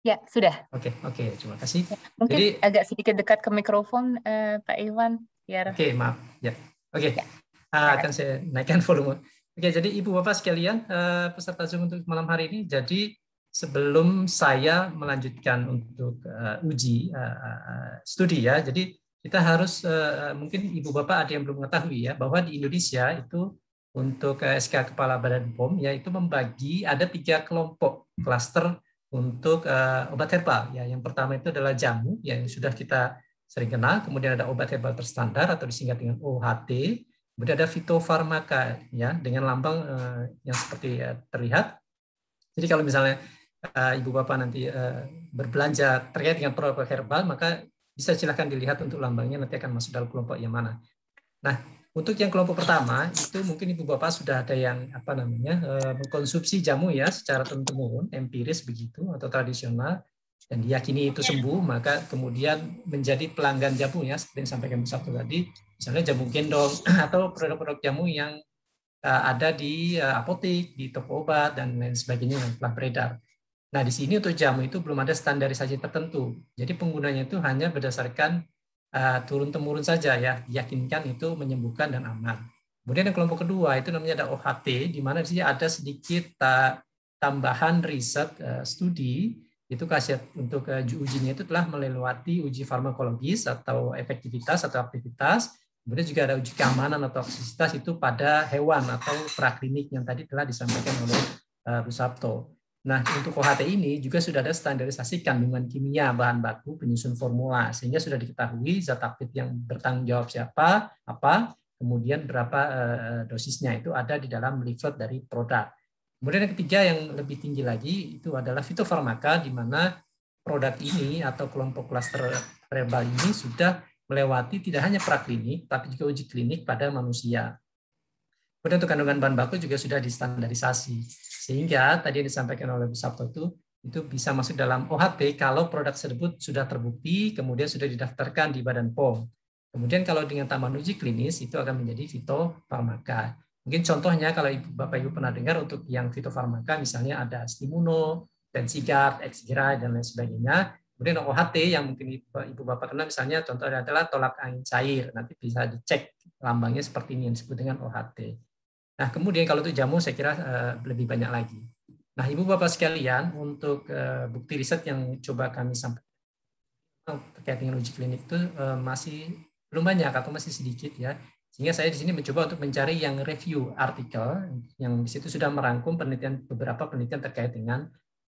Ya, sudah. Oke, oke, terima kasih. Ya, mungkin Jadi, agak sedikit dekat ke mikrofon uh, Pak Iwan biar Oke, okay, maaf. Ya. Oke. Okay. Ya. Ah, akan saya naikkan volume. Oke, okay, jadi Ibu Bapak sekalian, eh, peserta Zoom untuk malam hari ini. Jadi sebelum saya melanjutkan untuk uh, uji uh, studi ya. Jadi kita harus uh, mungkin Ibu Bapak ada yang belum mengetahui ya bahwa di Indonesia itu untuk SK Kepala Badan POM yaitu membagi ada tiga kelompok klaster untuk uh, obat herbal ya. Yang pertama itu adalah jamu ya, yang sudah kita sering kenal, kemudian ada obat herbal terstandar atau disingkat dengan OHT, kemudian ada fitofarmaka ya dengan lambang uh, yang seperti ya, terlihat. Jadi kalau misalnya uh, ibu bapak nanti uh, berbelanja terkait dengan produk herbal, maka bisa silahkan dilihat untuk lambangnya nanti akan masuk dalam kelompok yang mana. Nah, untuk yang kelompok pertama itu mungkin ibu bapak sudah ada yang apa namanya mengkonsumsi jamu ya secara tentu temurun empiris begitu atau tradisional dan diyakini itu sembuh, maka kemudian menjadi pelanggan jamu ya, seperti yang sampaikan Bu Sabtu tadi, misalnya jamu gendong atau produk-produk jamu yang eh, ada di eh, apotek, di toko obat dan lain sebagainya yang telah beredar. Nah, di sini untuk jamu itu belum ada standarisasi tertentu. Jadi penggunanya itu hanya berdasarkan uh, eh, turun temurun saja ya, diyakinkan itu menyembuhkan dan aman. Kemudian yang kelompok kedua itu namanya ada OHT, di mana di sini ada sedikit uh, tambahan riset uh, studi itu khasiat untuk eh, ujinya itu telah melewati uji farmakologis atau efektivitas atau aktivitas, kemudian juga ada uji keamanan atau toksisitas itu pada hewan atau praklinik yang tadi telah disampaikan oleh eh, Bu Sabto. Nah, untuk OHT ini juga sudah ada standarisasi kandungan kimia, bahan baku, penyusun formula, sehingga sudah diketahui zat aktif yang bertanggung jawab siapa, apa, kemudian berapa eh, dosisnya itu ada di dalam leaflet dari produk. Kemudian yang ketiga yang lebih tinggi lagi itu adalah fitofarmaka di mana produk ini atau kelompok klaster herbal ini sudah melewati tidak hanya praklinik tapi juga uji klinik pada manusia. Kemudian untuk kandungan bahan baku juga sudah distandarisasi. Sehingga tadi yang disampaikan oleh Bu Sabto itu itu bisa masuk dalam OHT kalau produk tersebut sudah terbukti, kemudian sudah didaftarkan di Badan POM. Kemudian kalau dengan taman uji klinis itu akan menjadi fitofarmaka. Mungkin contohnya kalau Ibu, Bapak Ibu pernah dengar untuk yang fitofarmaka misalnya ada stimuno, tensigard, exgira, dan lain sebagainya. Kemudian OHT yang mungkin Ibu Bapak kenal misalnya contohnya adalah tolak angin cair. Nanti bisa dicek lambangnya seperti ini yang disebut dengan OHT. Nah kemudian kalau itu jamu saya kira eh, lebih banyak lagi. Nah Ibu Bapak sekalian untuk eh, bukti riset yang coba kami sampaikan terkait dengan uji klinik itu eh, masih belum banyak atau masih sedikit ya. Sehingga saya di sini mencoba untuk mencari yang review artikel yang di situ sudah merangkum penelitian beberapa penelitian terkait dengan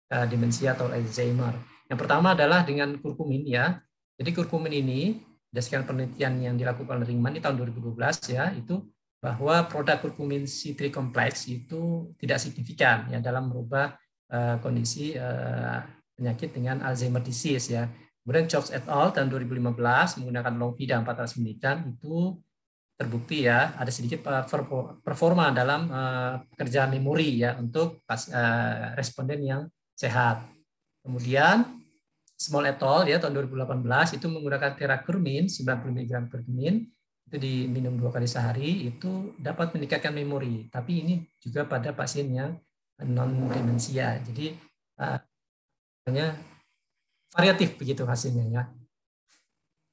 uh, demensia atau Alzheimer. Yang pertama adalah dengan kurkumin ya. Jadi kurkumin ini berdasarkan penelitian yang dilakukan oleh Ringman di tahun 2012 ya itu bahwa produk kurkumin C3 kompleks itu tidak signifikan ya dalam merubah uh, kondisi uh, penyakit dengan Alzheimer disease ya. Kemudian Chokes et al. tahun 2015 menggunakan long Longvida 400 menitan itu terbukti ya ada sedikit performa dalam kerja eh, pekerjaan memori ya untuk eh, responden yang sehat. Kemudian small etol ya tahun 2018 itu menggunakan terakurmin 90 mg per min itu diminum dua kali sehari itu dapat meningkatkan memori. Tapi ini juga pada pasien yang non demensia. Jadi uh, variatif begitu hasilnya ya.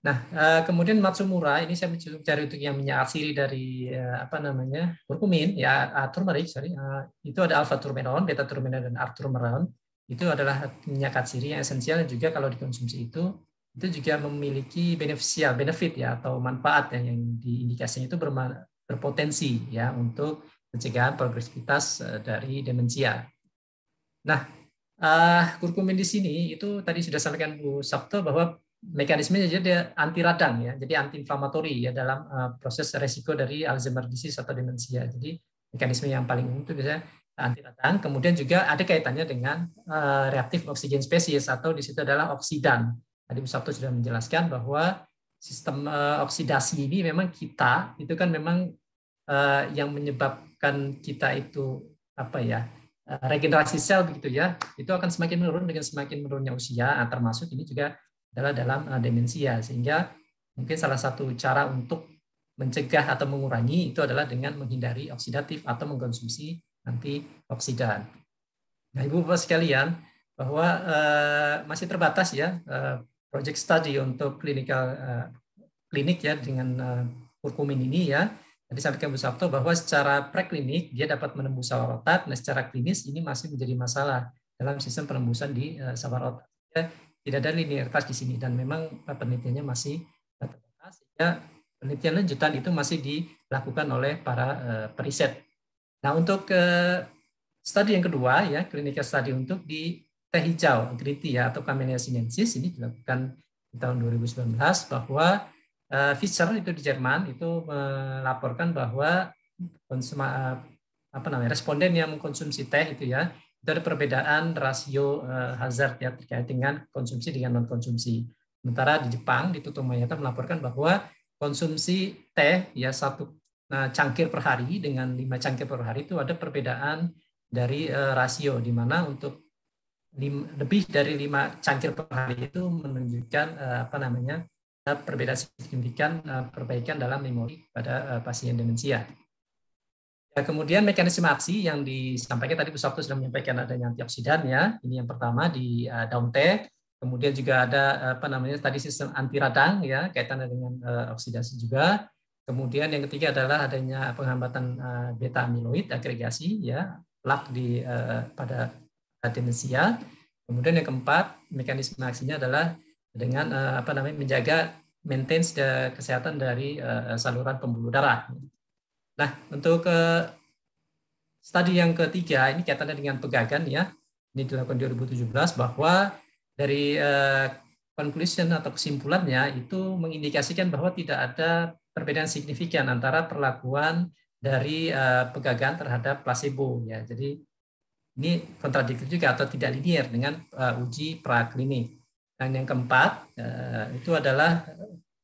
Nah, eh, kemudian Matsumura ini saya mencoba cari untuk yang minyak asiri dari eh, apa namanya kurkumin ya turmeric sorry eh, itu ada alpha turmeron, beta turmeron dan arturmeron itu adalah minyak asiri yang esensial juga kalau dikonsumsi itu itu juga memiliki beneficial benefit ya atau manfaat yang, yang diindikasinya itu berpotensi ya untuk pencegahan progresivitas dari demensia. Nah, kurkumin di sini itu tadi sudah sampaikan Bu Sabto bahwa mekanismenya jadi anti radang ya, jadi anti antiinflamatori ya dalam uh, proses resiko dari Alzheimer disease atau demensia. Jadi mekanisme yang paling umum itu biasanya anti radang. Kemudian juga ada kaitannya dengan uh, reaktif oksigen spesies atau di situ adalah oksidan. Tadi Bu sudah menjelaskan bahwa sistem uh, oksidasi ini memang kita itu kan memang uh, yang menyebabkan kita itu apa ya regenerasi sel begitu ya itu akan semakin menurun dengan semakin menurunnya usia nah, termasuk ini juga adalah dalam eh, demensia sehingga mungkin salah satu cara untuk mencegah atau mengurangi itu adalah dengan menghindari oksidatif atau mengkonsumsi antioksidan. Nah, Ibu Bapak sekalian, bahwa uh, masih terbatas ya uh, project study untuk klinikal uh, klinik ya dengan uh, kurkumin ini ya. Tadi sampaikan Bu Sabto bahwa secara preklinik dia dapat menembus sawar otak, nah secara klinis ini masih menjadi masalah dalam sistem penembusan di uh, sawar otak tidak ada linearitas di sini dan memang eh, penelitiannya masih terbatas sehingga penelitian lanjutan itu masih dilakukan oleh para eh, periset. Nah, untuk ke eh, studi yang kedua ya, klinikal studi untuk di teh hijau, agriti ya atau Camellia sinensis ini dilakukan di tahun 2019 bahwa Fischer itu di Jerman itu melaporkan bahwa konsuma, apa namanya responden yang mengkonsumsi teh itu ya dari perbedaan rasio eh, hazard ya terkait dengan konsumsi dengan non konsumsi. Sementara di Jepang di Tuto Mayata melaporkan bahwa konsumsi teh ya satu nah, cangkir per hari dengan lima cangkir per hari itu ada perbedaan dari eh, rasio di mana untuk lima, lebih dari lima cangkir per hari itu menunjukkan eh, apa namanya perbedaan signifikan perbaikan dalam memori pada pasien demensia. Eh, kemudian mekanisme aksi yang disampaikan tadi Bu Sabtu sudah menyampaikan adanya antioksidan ya. Ini yang pertama di uh, daun teh. Kemudian juga ada eh, apa namanya tadi sistem anti radang ya kaitannya dengan uh, oksidasi juga. Kemudian yang ketiga adalah adanya penghambatan uh, beta amiloid agregasi ya plak di uh, pada demensia. Kemudian yang keempat mekanisme aksinya adalah dengan uh, apa namanya menjaga maintenance kesehatan dari uh, saluran pembuluh darah. Nah, untuk ke studi yang ketiga ini kaitannya dengan pegagan ya. Ini dilakukan di 2017 bahwa dari eh, conclusion atau kesimpulannya itu mengindikasikan bahwa tidak ada perbedaan signifikan antara perlakuan dari eh, pegagan terhadap placebo ya. Jadi ini kontradiktif juga atau tidak linier dengan eh, uji praklinik. Dan yang keempat itu adalah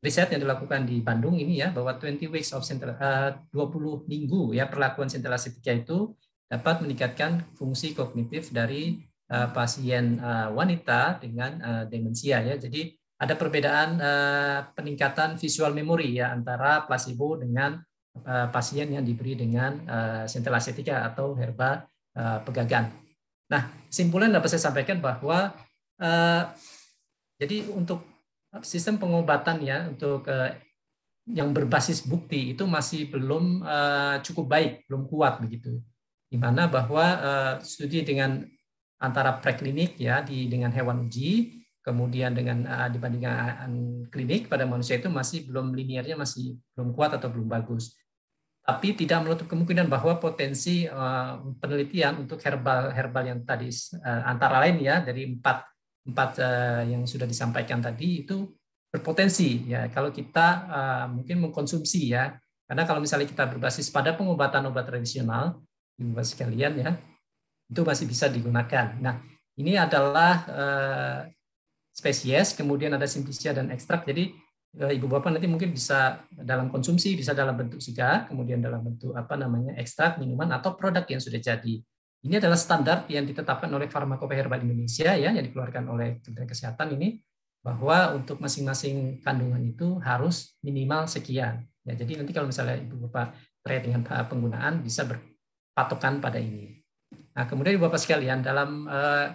riset yang dilakukan di Bandung ini ya bahwa 20 weeks of central, uh, 20 minggu ya perlakuan sentral tiga itu dapat meningkatkan fungsi kognitif dari uh, pasien uh, wanita dengan uh, demensia ya. Jadi ada perbedaan uh, peningkatan visual memori ya antara placebo dengan uh, pasien yang diberi dengan uh, sentilasetika atau herba uh, pegagan. Nah, simpulan dapat saya sampaikan bahwa uh, jadi untuk sistem pengobatan ya untuk ke eh, yang berbasis bukti itu masih belum eh, cukup baik, belum kuat begitu. Di mana bahwa eh, studi dengan antara preklinik ya di dengan hewan uji, kemudian dengan dibandingkan klinik pada manusia itu masih belum linearnya masih belum kuat atau belum bagus. Tapi tidak menutup kemungkinan bahwa potensi penelitian untuk herbal herbal yang tadi antara lain ya dari empat empat eh, yang sudah disampaikan tadi itu berpotensi ya kalau kita eh, mungkin mengkonsumsi ya karena kalau misalnya kita berbasis pada pengobatan obat tradisional Bapak sekalian ya itu masih bisa digunakan. Nah ini adalah eh, spesies kemudian ada simplicia dan ekstrak jadi ibu bapak nanti mungkin bisa dalam konsumsi bisa dalam bentuk siga kemudian dalam bentuk apa namanya ekstrak minuman atau produk yang sudah jadi. Ini adalah standar yang ditetapkan oleh Farmakopeia Herbal Indonesia ya yang dikeluarkan oleh Kementerian Kesehatan ini bahwa untuk masing-masing kandungan itu harus minimal sekian. Ya, jadi nanti kalau misalnya Ibu Bapak terkait dengan eh, penggunaan bisa berpatokan pada ini. Nah, kemudian Ibu Bapak sekalian dalam eh,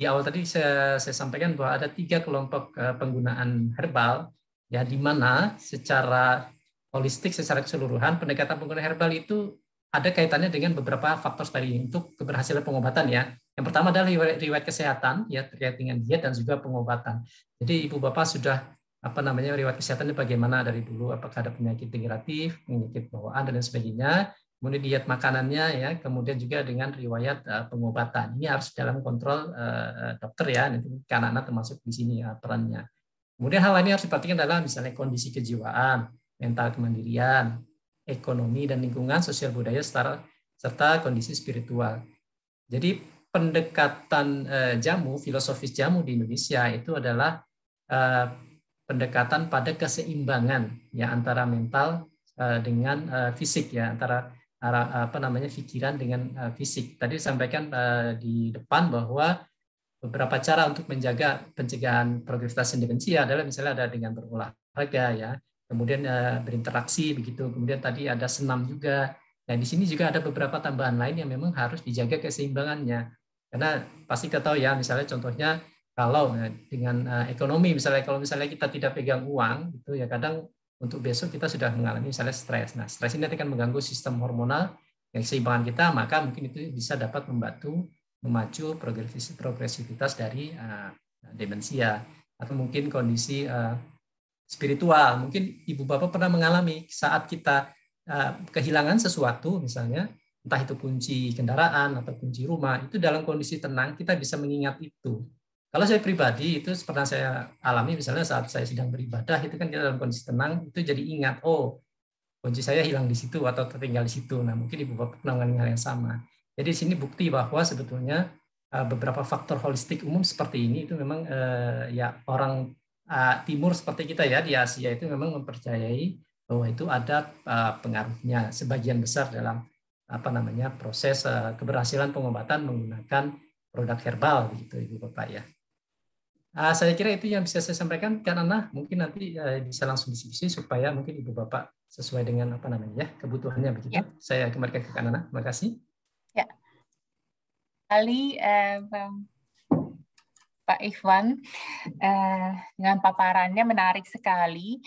di awal tadi saya, saya sampaikan bahwa ada tiga kelompok eh, penggunaan herbal ya di mana secara holistik secara keseluruhan pendekatan penggunaan herbal itu ada kaitannya dengan beberapa faktor tadi untuk keberhasilan pengobatan ya. Yang pertama adalah riwayat, kesehatan ya terkait dengan diet dan juga pengobatan. Jadi ibu bapak sudah apa namanya riwayat kesehatan ini bagaimana dari dulu apakah ada penyakit degeneratif, penyakit bawaan dan sebagainya. Kemudian diet makanannya ya, kemudian juga dengan riwayat eh, pengobatan. Ini harus dalam kontrol eh, eh, dokter ya, nanti anak-anak termasuk di sini ya, perannya. Kemudian hal lain yang harus diperhatikan adalah misalnya kondisi kejiwaan, mental kemandirian, ekonomi dan lingkungan, sosial budaya setara serta kondisi spiritual. Jadi pendekatan eh, jamu, filosofis jamu di Indonesia itu adalah eh, pendekatan pada keseimbangan ya antara mental eh, dengan eh, fisik ya antara apa namanya pikiran dengan eh, fisik. Tadi disampaikan eh, di depan bahwa beberapa cara untuk menjaga pencegahan progresivitas demensia adalah misalnya ada dengan berolahraga ya, kemudian eh, berinteraksi begitu, kemudian tadi ada senam juga. Nah di sini juga ada beberapa tambahan lain yang memang harus dijaga keseimbangannya, karena pasti kita tahu ya misalnya contohnya kalau eh, dengan eh, ekonomi misalnya kalau misalnya kita tidak pegang uang itu ya kadang untuk besok kita sudah mengalami misalnya stres. Nah stres ini akan mengganggu sistem hormonal yang keseimbangan kita, maka mungkin itu bisa dapat membantu memacu progresivitas dari uh, demensia atau mungkin kondisi uh, spiritual. Mungkin ibu bapak pernah mengalami saat kita eh, kehilangan sesuatu misalnya, entah itu kunci kendaraan atau kunci rumah, itu dalam kondisi tenang kita bisa mengingat itu. Kalau saya pribadi itu pernah saya alami misalnya saat saya sedang beribadah itu kan kita dalam kondisi tenang itu jadi ingat oh kunci saya hilang di situ atau tertinggal di situ. Nah mungkin ibu bapak pernah mengalami hal yang sama. Jadi di sini bukti bahwa sebetulnya eh, beberapa faktor holistik umum seperti ini itu memang eh, ya orang Eh, timur seperti kita ya di Asia itu memang mempercayai bahwa itu ada eh, pengaruhnya sebagian besar dalam apa namanya proses eh, keberhasilan pengobatan menggunakan produk herbal gitu ibu bapak ya. Saya kira itu yang bisa saya sampaikan karena mungkin nanti bisa langsung diskusi supaya mungkin ibu bapak sesuai dengan apa namanya ya kebutuhannya begitu. Ya. Saya kembali ke Kanana. Terima kasih. Ya. Ali, eh, Bang Pak Ikhwan uh, dengan paparannya menarik sekali.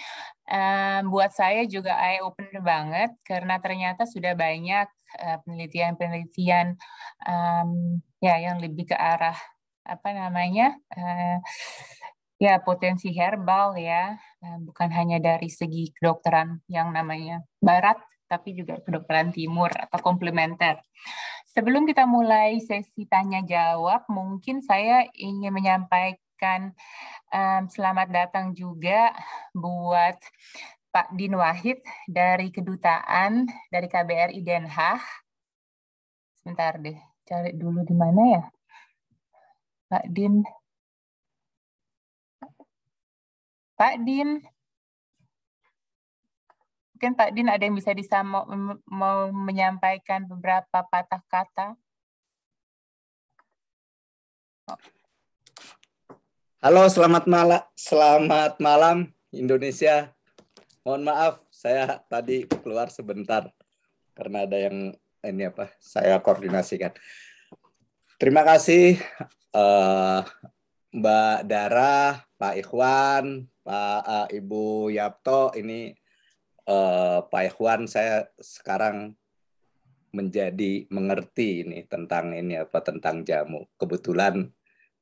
Um, buat saya juga eye opener banget karena ternyata sudah banyak eh, penelitian-penelitian um, ya yang lebih ke arah apa namanya uh, ya potensi herbal ya uh, bukan hanya dari segi kedokteran yang namanya barat tapi juga kedokteran timur atau komplementer. Sebelum kita mulai sesi tanya jawab, mungkin saya ingin menyampaikan um, selamat datang juga buat Pak Din Wahid dari kedutaan dari KBRI Den Haag. Sebentar deh, cari dulu di mana ya, Pak Din. Pak Din, Mungkin Pak Din ada yang bisa bisa mau, mau menyampaikan beberapa patah kata. Oh. Halo, selamat malam. Selamat malam Indonesia. Mohon maaf saya tadi keluar sebentar karena ada yang ini apa? Saya koordinasikan. Terima kasih uh, Mbak Dara, Pak Ikhwan, Pak uh, Ibu Yapto ini uh, Pak Ikhwan saya sekarang menjadi mengerti ini tentang ini apa tentang jamu. Kebetulan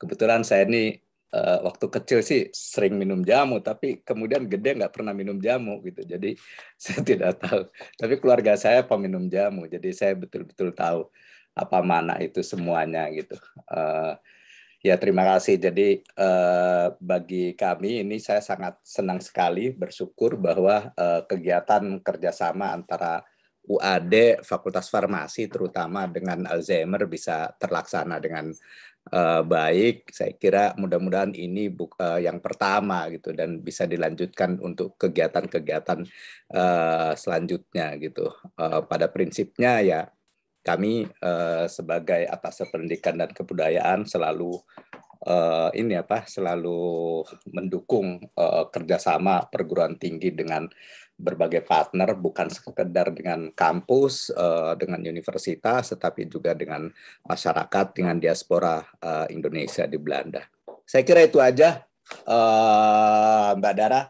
kebetulan saya ini uh, waktu kecil sih sering minum jamu, tapi kemudian gede nggak pernah minum jamu gitu. Jadi saya tidak tahu. Tapi keluarga saya peminum jamu, jadi saya betul-betul tahu apa mana itu semuanya gitu. Uh, Ya, terima kasih. Jadi eh, bagi kami ini saya sangat senang sekali bersyukur bahwa eh, kegiatan kerjasama antara UAD Fakultas Farmasi terutama dengan Alzheimer bisa terlaksana dengan eh, baik. Saya kira mudah-mudahan ini buka eh, yang pertama gitu dan bisa dilanjutkan untuk kegiatan-kegiatan eh, selanjutnya gitu. Eh, pada prinsipnya ya kami uh, sebagai atas pendidikan dan kebudayaan selalu uh, ini apa selalu mendukung uh, kerjasama perguruan tinggi dengan berbagai partner bukan sekedar dengan kampus uh, dengan universitas tetapi juga dengan masyarakat dengan diaspora uh, Indonesia di Belanda saya kira itu aja uh, Mbak Dara ya.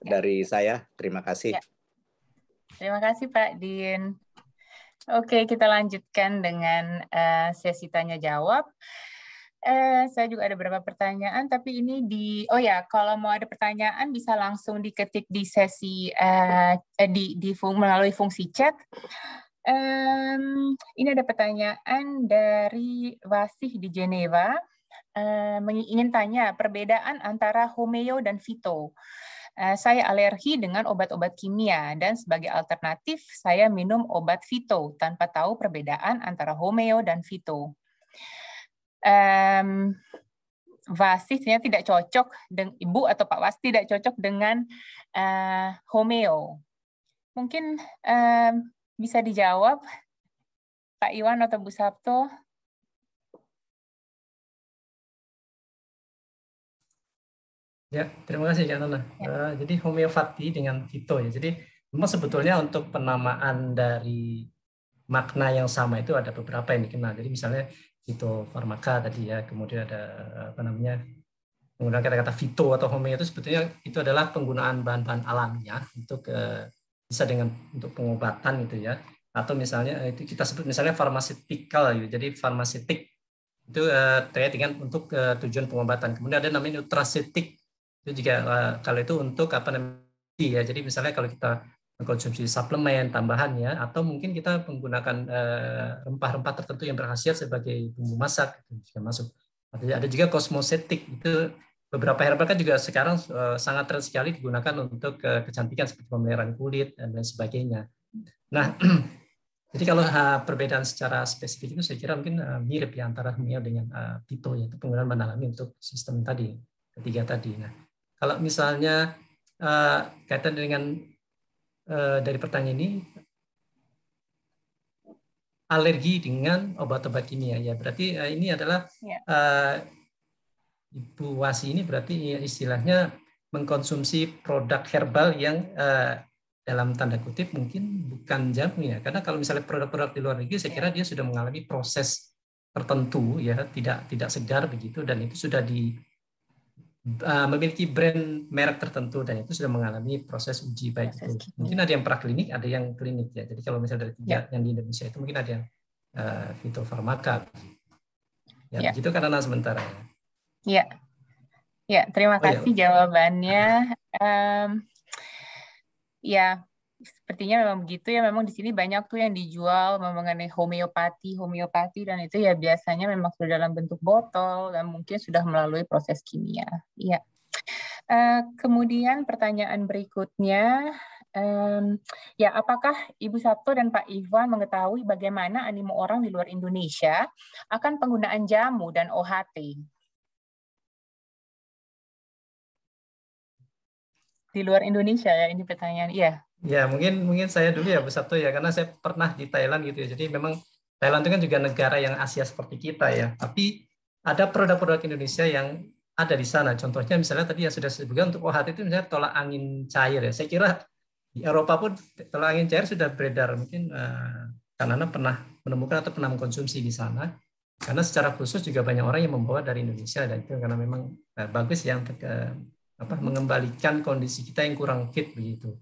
dari saya terima kasih ya. terima kasih Pak Din Oke, kita lanjutkan dengan eh, sesi tanya jawab. Eh, saya juga ada beberapa pertanyaan, tapi ini di oh ya kalau mau ada pertanyaan bisa langsung diketik di sesi eh, eh di di fung, melalui fungsi chat. Um, ini ada pertanyaan dari Wasih di Geneva uh, ingin tanya perbedaan antara Homeo dan Vito. Eh, saya alergi dengan obat-obat kimia dan sebagai alternatif saya minum obat fito tanpa tahu perbedaan antara homeo dan fito. Um, ternyata tidak cocok dengan ibu atau Pak Was tidak cocok dengan uh, homeo. Mungkin um, bisa dijawab Pak Iwan atau Bu Sabto. Ya, terima kasih Kak Nana. Ya. Uh, jadi homeopati dengan fito ya. Jadi memang sebetulnya untuk penamaan dari makna yang sama itu ada beberapa yang dikenal. Jadi misalnya fito farmaka tadi ya, kemudian ada apa namanya menggunakan kata-kata fito atau homeo itu sebetulnya itu adalah penggunaan bahan-bahan alamiah untuk uh, bisa dengan untuk pengobatan gitu ya atau misalnya eh, itu kita sebut misalnya farmasetikal ya. Jadi farmasetik itu uh, terkait dengan untuk tujuan pengobatan. Kemudian ada namanya nutrasetik itu juga eh, kalau itu untuk apa namanya ya jadi misalnya kalau kita mengkonsumsi suplemen tambahan ya, atau mungkin kita menggunakan eh, rempah-rempah tertentu yang berhasil sebagai bumbu masak itu juga masuk ada juga kosmosetik itu beberapa herbal kan juga sekarang eh, sangat tren sekali digunakan untuk kecantikan seperti pemeliharaan kulit dan lain sebagainya nah jadi kalau perbedaan secara spesifik itu saya kira mungkin mirip ya antara Mio dengan pito Tito ya, penggunaan bahan alami untuk sistem tadi, ketiga tadi. Nah, kalau misalnya uh, kaitan dengan uh, dari pertanyaan ini, alergi dengan obat-obat kimia ya berarti uh, ini adalah uh, ibu wasi ini berarti ya istilahnya mengkonsumsi produk herbal yang uh, dalam tanda kutip mungkin bukan jamu ya karena kalau misalnya produk-produk di luar negeri saya ya. kira dia sudah mengalami proses tertentu ya tidak tidak segar begitu dan itu sudah di Eh, memiliki brand merek tertentu dan itu sudah mengalami proses uji baik itu. Mungkin ada yang praklinik, ada yang klinik ya. Jadi kalau misalnya dari ya. tiga yeah. yang di Indonesia itu mungkin ada yang uh, eh, fitofarmaka. Ya, yeah. begitu karena sementara. Ya. Yeah. Ya, terima oh, ya. kasih ya. jawabannya. Um, ya, sepertinya memang begitu ya memang di sini banyak tuh yang dijual mengenai homeopati homeopati dan itu ya biasanya memang sudah dalam bentuk botol dan mungkin sudah melalui proses kimia iya uh, kemudian pertanyaan berikutnya um, ya apakah Ibu Sabto dan Pak Iwan mengetahui bagaimana animo orang di luar Indonesia akan penggunaan jamu dan OHT di luar Indonesia ya ini pertanyaan. Iya. Ya mungkin mungkin saya dulu ya Bu Sabto ya karena saya pernah di Thailand gitu ya. Jadi memang Thailand itu kan juga negara yang Asia seperti kita ya. Tapi ada produk-produk Indonesia yang ada di sana. Contohnya misalnya tadi yang sudah sebutkan untuk OHT itu misalnya tolak angin cair ya. Saya kira di Eropa pun tolak angin cair sudah beredar. Mungkin uh, eh, karena pernah menemukan atau pernah mengkonsumsi di sana. Karena secara khusus juga banyak orang yang membawa dari Indonesia dan itu karena memang eh, bagus yang apa mm-hmm. mengembalikan kondisi kita yang kurang fit begitu.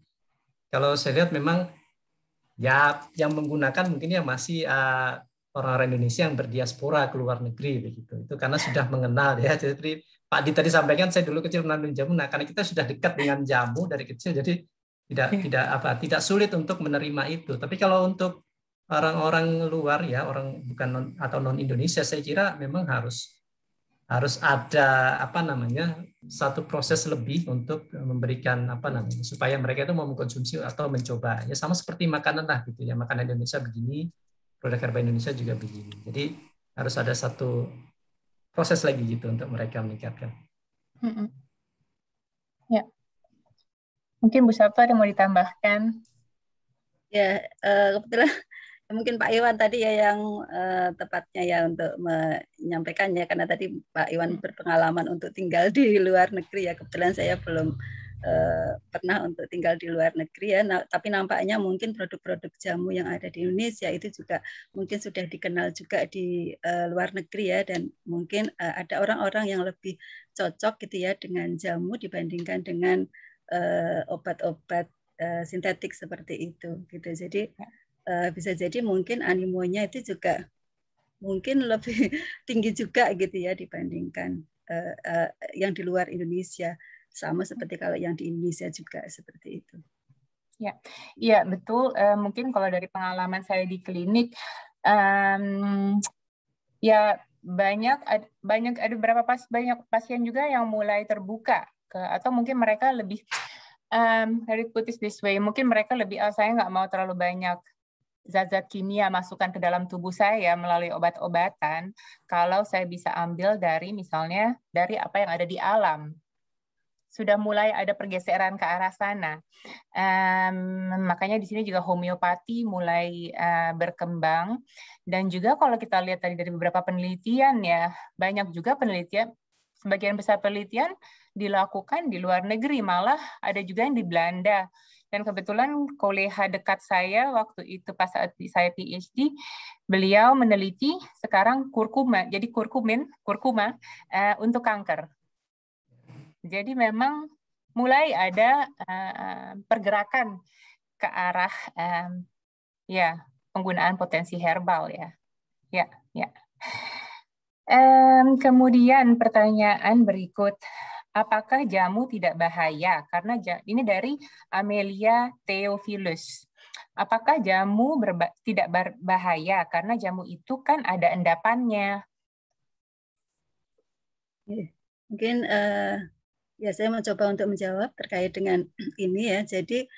Kalau saya lihat memang ya yang menggunakan mungkin ya masih eh, orang orang-orang Indonesia yang berdiaspora ke luar negeri begitu. Itu karena sudah mengenal ya. Jadi Pak Di tadi sampaikan saya dulu kecil menanam jamu. Nah, karena kita sudah dekat dengan jamu dari kecil jadi tidak iya. tidak apa tidak sulit untuk menerima itu. Tapi kalau untuk orang-orang luar ya, orang bukan non, atau non Indonesia saya kira memang harus harus ada apa namanya satu proses lebih untuk memberikan apa namanya supaya mereka itu mau mengkonsumsi atau mencoba ya sama seperti makanan lah gitu ya makanan Indonesia begini produk herbal Indonesia juga begini jadi harus ada satu proses lagi gitu untuk mereka meningkatkan ya mungkin Bu Sapa ada mau ditambahkan ya eh, kebetulan mungkin Pak Iwan tadi ya yang uh, tepatnya ya untuk menyampaikannya karena tadi Pak Iwan hmm. berpengalaman untuk tinggal di luar negeri ya kebetulan saya belum uh, pernah untuk tinggal di luar negeri ya nah, tapi nampaknya mungkin produk-produk jamu yang ada di Indonesia itu juga mungkin sudah dikenal juga di uh, luar negeri ya dan mungkin uh, ada orang-orang yang lebih cocok gitu ya dengan jamu dibandingkan dengan obat-obat uh, uh, sintetik seperti itu gitu jadi ya uh, bisa jadi mungkin animonya itu juga mungkin lebih tinggi juga gitu ya dibandingkan uh, uh, yang di luar Indonesia sama seperti kalau yang di Indonesia juga seperti itu. Ya, ya betul. Uh, mungkin kalau dari pengalaman saya di klinik, um, ya banyak ada, banyak ada beberapa pas banyak pasien juga yang mulai terbuka ke atau mungkin mereka lebih um, putis this way mungkin mereka lebih oh, saya nggak mau terlalu banyak zat-zat kimia masukkan ke dalam tubuh saya melalui obat-obatan kalau saya bisa ambil dari misalnya dari apa yang ada di alam sudah mulai ada pergeseran ke arah sana um, makanya di sini juga homeopati mulai uh, berkembang dan juga kalau kita lihat tadi dari beberapa penelitian ya banyak juga penelitian sebagian besar penelitian dilakukan di luar negeri malah ada juga yang di Belanda dan kebetulan koleha dekat saya waktu itu pas saat saya PhD, beliau meneliti sekarang kurkuma, jadi kurkumin, kurkuma uh, untuk kanker. Jadi memang mulai ada uh, pergerakan ke arah um, ya penggunaan potensi herbal ya, ya, ya. Um, kemudian pertanyaan berikut apakah jamu tidak bahaya? Karena ini dari Amelia Theophilus. Apakah jamu tidak bahaya? Karena jamu itu kan ada endapannya. Mungkin uh, ya saya mencoba untuk menjawab terkait dengan ini ya. Jadi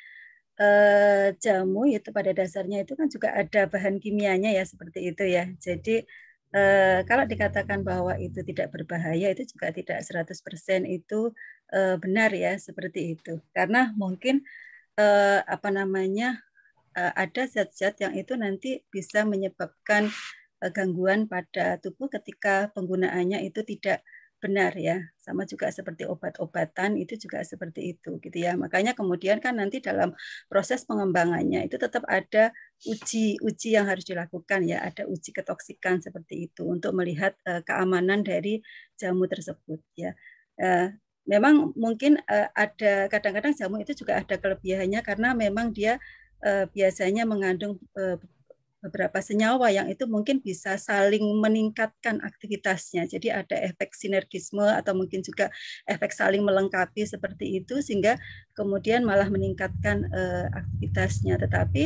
uh, jamu itu pada dasarnya itu kan juga ada bahan kimianya ya seperti itu ya. Jadi Eh, kalau dikatakan bahwa itu tidak berbahaya itu juga tidak 100% itu uh, benar ya seperti itu. Karena mungkin uh, apa namanya uh, ada zat-zat yang itu nanti bisa menyebabkan uh, gangguan pada tubuh ketika penggunaannya itu tidak benar ya sama juga seperti obat-obatan itu juga seperti itu gitu ya makanya kemudian kan nanti dalam proses pengembangannya itu tetap ada uji uji yang harus dilakukan ya ada uji ketoksikan seperti itu untuk melihat uh, keamanan dari jamu tersebut ya uh, memang mungkin uh, ada kadang-kadang jamu itu juga ada kelebihannya karena memang dia biasanya mengandung beberapa senyawa yang itu mungkin bisa saling meningkatkan aktivitasnya. Jadi ada efek sinergisme atau mungkin juga efek saling melengkapi seperti itu sehingga kemudian malah meningkatkan uh, aktivitasnya. Tetapi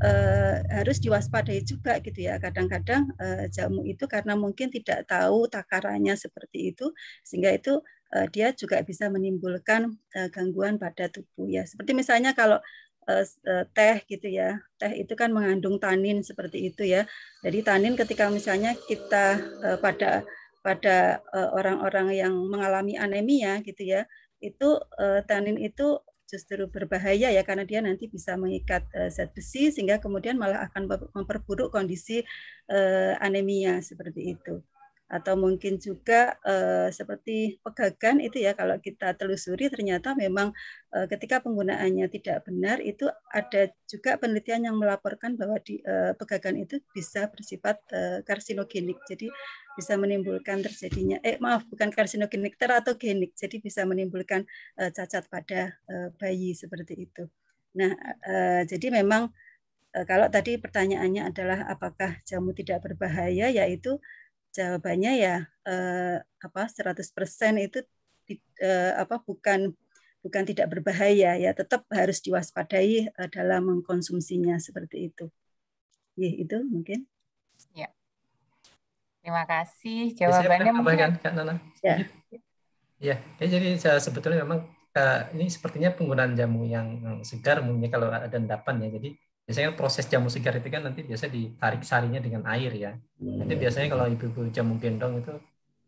uh, harus diwaspadai juga gitu ya. Kadang-kadang uh, jamu itu karena mungkin tidak tahu takarannya seperti itu sehingga itu dia juga bisa menimbulkan gangguan pada tubuh ya. Seperti misalnya kalau Eh, eh, teh gitu ya. Teh itu kan mengandung tanin seperti itu ya. Jadi tanin ketika misalnya kita eh, pada pada orang-orang yang mengalami anemia gitu ya, itu tanin itu justru berbahaya ya karena dia nanti bisa mengikat zat besi sehingga kemudian malah akan memperburuk kondisi anemia seperti itu atau mungkin juga eh, seperti pegagan itu ya kalau kita telusuri ternyata memang eh, ketika penggunaannya tidak benar itu ada juga penelitian yang melaporkan bahwa di, eh, pegagan itu bisa bersifat eh, karsinogenik jadi bisa menimbulkan terjadinya eh maaf bukan karsinogenik teratogenik jadi bisa menimbulkan eh, cacat pada eh, bayi seperti itu nah eh, jadi memang eh, kalau tadi pertanyaannya adalah apakah jamu tidak berbahaya yaitu jawabannya ya eh, apa 100% itu eh, apa bukan bukan tidak berbahaya ya tetap harus diwaspadai eh, dalam mengkonsumsinya seperti itu. Ya, itu mungkin. Ya. Terima kasih ya, ya, jawabannya ya, mungkin. Kan, Kak Nana. Ya. Ya, ya jadi sebetulnya memang ini sepertinya penggunaan jamu yang segar mungkin kalau ada endapan ya. Jadi biasanya proses jamu segar itu kan nanti biasa ditarik sarinya dengan air ya. Nanti iya. biasanya kalau ibu-ibu jamu gendong itu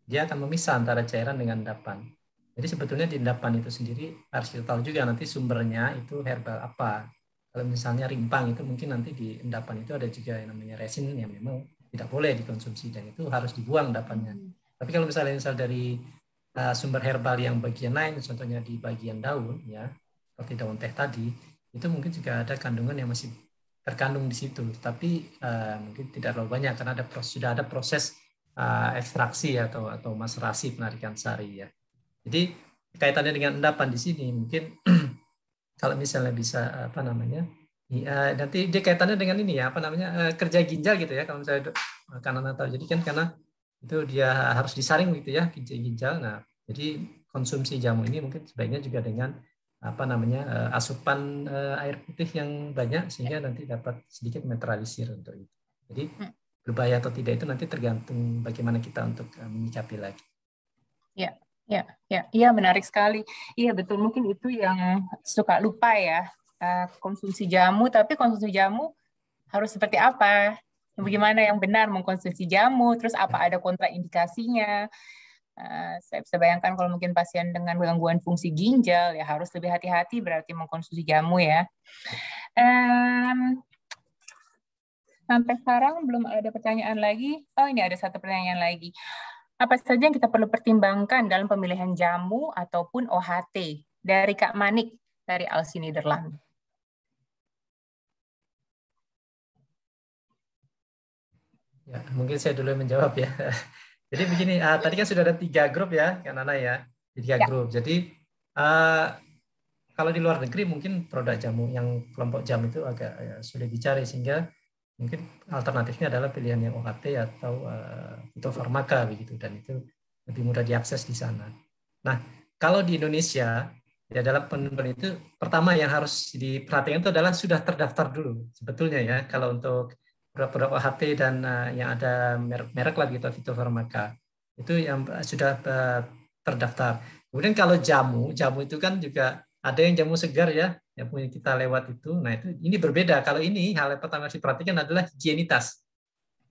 dia akan memisah antara cairan dengan endapan. Jadi sebetulnya di endapan itu sendiri harus kita tahu juga nanti sumbernya itu herbal apa. Kalau misalnya rimpang itu mungkin nanti di endapan itu ada juga yang namanya resin yang memang tidak boleh dikonsumsi dan itu harus dibuang endapannya. Hmm. Tapi kalau misalnya misal dari eh, sumber herbal yang bagian lain, contohnya di bagian daun ya, seperti daun teh tadi, itu mungkin juga ada kandungan yang masih terkandung di situ, tapi uh, eh, mungkin tidak terlalu banyak karena ada proses, sudah ada proses uh, ekstraksi atau atau maserasi penarikan sari ya. Jadi kaitannya dengan endapan di sini mungkin kalau misalnya bisa apa namanya ya, nanti dia kaitannya dengan ini ya apa namanya eh, kerja ginjal gitu ya kalau misalnya kanan atau jadi kan karena itu dia harus disaring gitu ya ginjal ginjal. Nah jadi konsumsi jamu ini mungkin sebaiknya juga dengan apa namanya eh, asupan eh, air putih yang banyak sehingga nanti dapat sedikit netralisir untuk itu. Jadi hmm. berbahaya atau tidak itu nanti tergantung bagaimana kita untuk eh, menyikapi lagi. Ya, ya, ya, iya menarik sekali. Iya betul mungkin itu yang suka lupa ya konsumsi jamu. Tapi konsumsi jamu harus seperti apa? Hmm. Bagaimana yang benar mengkonsumsi jamu? Terus apa ya. ada kontraindikasinya? Eh, saya bisa bayangkan kalau mungkin pasien dengan gangguan fungsi ginjal ya harus lebih hati-hati berarti mengkonsumsi jamu ya. Um, sampai sekarang belum ada pertanyaan lagi. Oh ini ada satu pertanyaan lagi. Apa saja yang kita perlu pertimbangkan dalam pemilihan jamu ataupun OHT dari Kak Manik dari Alsi Nederland? Ya, mungkin saya dulu menjawab ya. Jadi begini, uh, tadi kan sudah ada tiga grup ya, kan Nana ya, tiga ya. grup. Jadi uh, kalau di luar negeri mungkin produk jamu yang kelompok jam itu agak uh, sulit dicari sehingga mungkin alternatifnya adalah pilihan yang OHT atau uh, farmaka begitu dan itu lebih mudah diakses di sana. Nah, kalau di Indonesia ya dalam penelitian itu pertama yang harus diperhatikan itu adalah sudah terdaftar dulu sebetulnya ya kalau untuk produk HP dan uh, yang ada merek-merek lagi gitu, farmaka itu yang eh, sudah uh, terdaftar. Kemudian kalau jamu, jamu itu kan juga ada yang jamu segar ya, yang punya kita lewat itu. Nah itu ini berbeda. Kalau ini hal yang pertama harus diperhatikan adalah higienitas.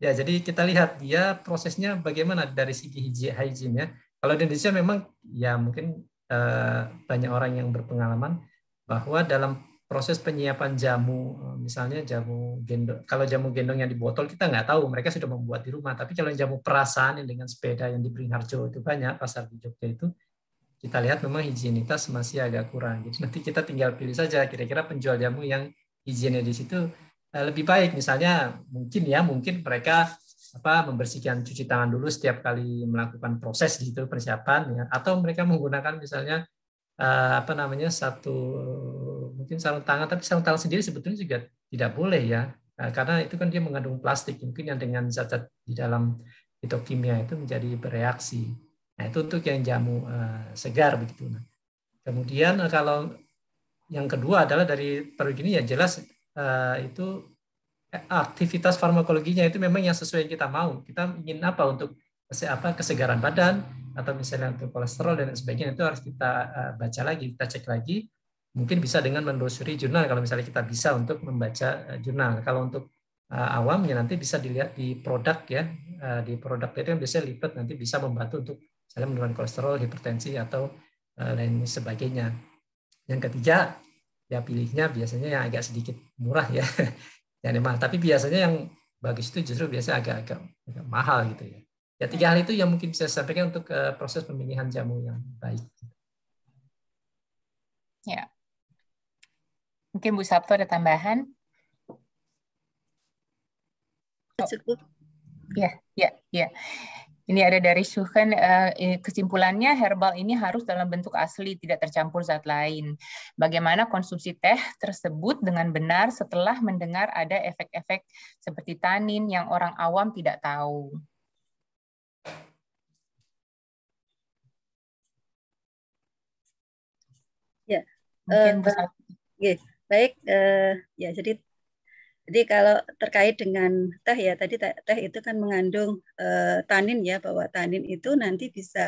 Ya jadi kita lihat dia prosesnya bagaimana dari segi hygiene ya. Kalau di Indonesia memang ya mungkin uh, banyak orang yang berpengalaman bahwa dalam proses penyiapan jamu eh, misalnya jamu gendong kalau jamu gendong yang di botol kita nggak tahu mereka sudah membuat di rumah tapi kalau jamu perasaan yang dengan sepeda yang di Beringharjo itu banyak pasar di Jogja itu kita lihat memang higienitas masih agak kurang jadi nanti kita tinggal pilih saja kira-kira penjual jamu yang higienya di situ eh, lebih baik misalnya mungkin ya mungkin mereka apa membersihkan cuci tangan dulu setiap kali melakukan proses di situ persiapan ya atau mereka menggunakan misalnya eh, apa namanya satu mungkin sarung tangan, tapi sarung tangan sendiri sebetulnya juga tidak boleh ya, nah, karena itu kan dia mengandung plastik, mungkin yang dengan zat-zat di dalam fitokimia itu menjadi bereaksi. Nah itu untuk yang jamu eh, segar begitu. Nah, kemudian eh, kalau yang kedua adalah dari perut ini ya jelas eh, itu aktivitas farmakologinya itu memang yang sesuai yang kita mau. Kita ingin apa untuk apa kesegaran badan atau misalnya untuk kolesterol dan sebagainya itu harus kita baca lagi, kita cek lagi mungkin bisa dengan menelusuri jurnal kalau misalnya kita bisa untuk membaca eh, jurnal. Kalau untuk eh, awam ya nanti bisa dilihat di produk ya eh, di produk itu yang biasanya lipat nanti bisa membantu untuk misalnya menurunkan kolesterol, hipertensi atau lain sebagainya. Yang ketiga ya pilihnya biasanya yang agak sedikit murah ya. Yang mahal. Tapi biasanya yang bagus itu justru biasanya agak-agak agak mahal gitu ya. Ya tiga hal itu yang mungkin bisa saya sampaikan untuk proses pemilihan jamu yang baik. Ya, Mungkin Bu Sabto ada tambahan? Oh. Ya, ya, ya. Ini ada dari Suhan, eh, kesimpulannya herbal ini harus dalam bentuk asli, tidak tercampur zat lain. Bagaimana konsumsi teh tersebut dengan benar setelah mendengar ada efek-efek seperti tanin yang orang awam tidak tahu? Ya, Mungkin uh, eh, yeah. Baik, eh, ya jadi jadi kalau terkait dengan teh ya tadi teh itu kan mengandung eh, tanin ya bahwa tanin itu nanti bisa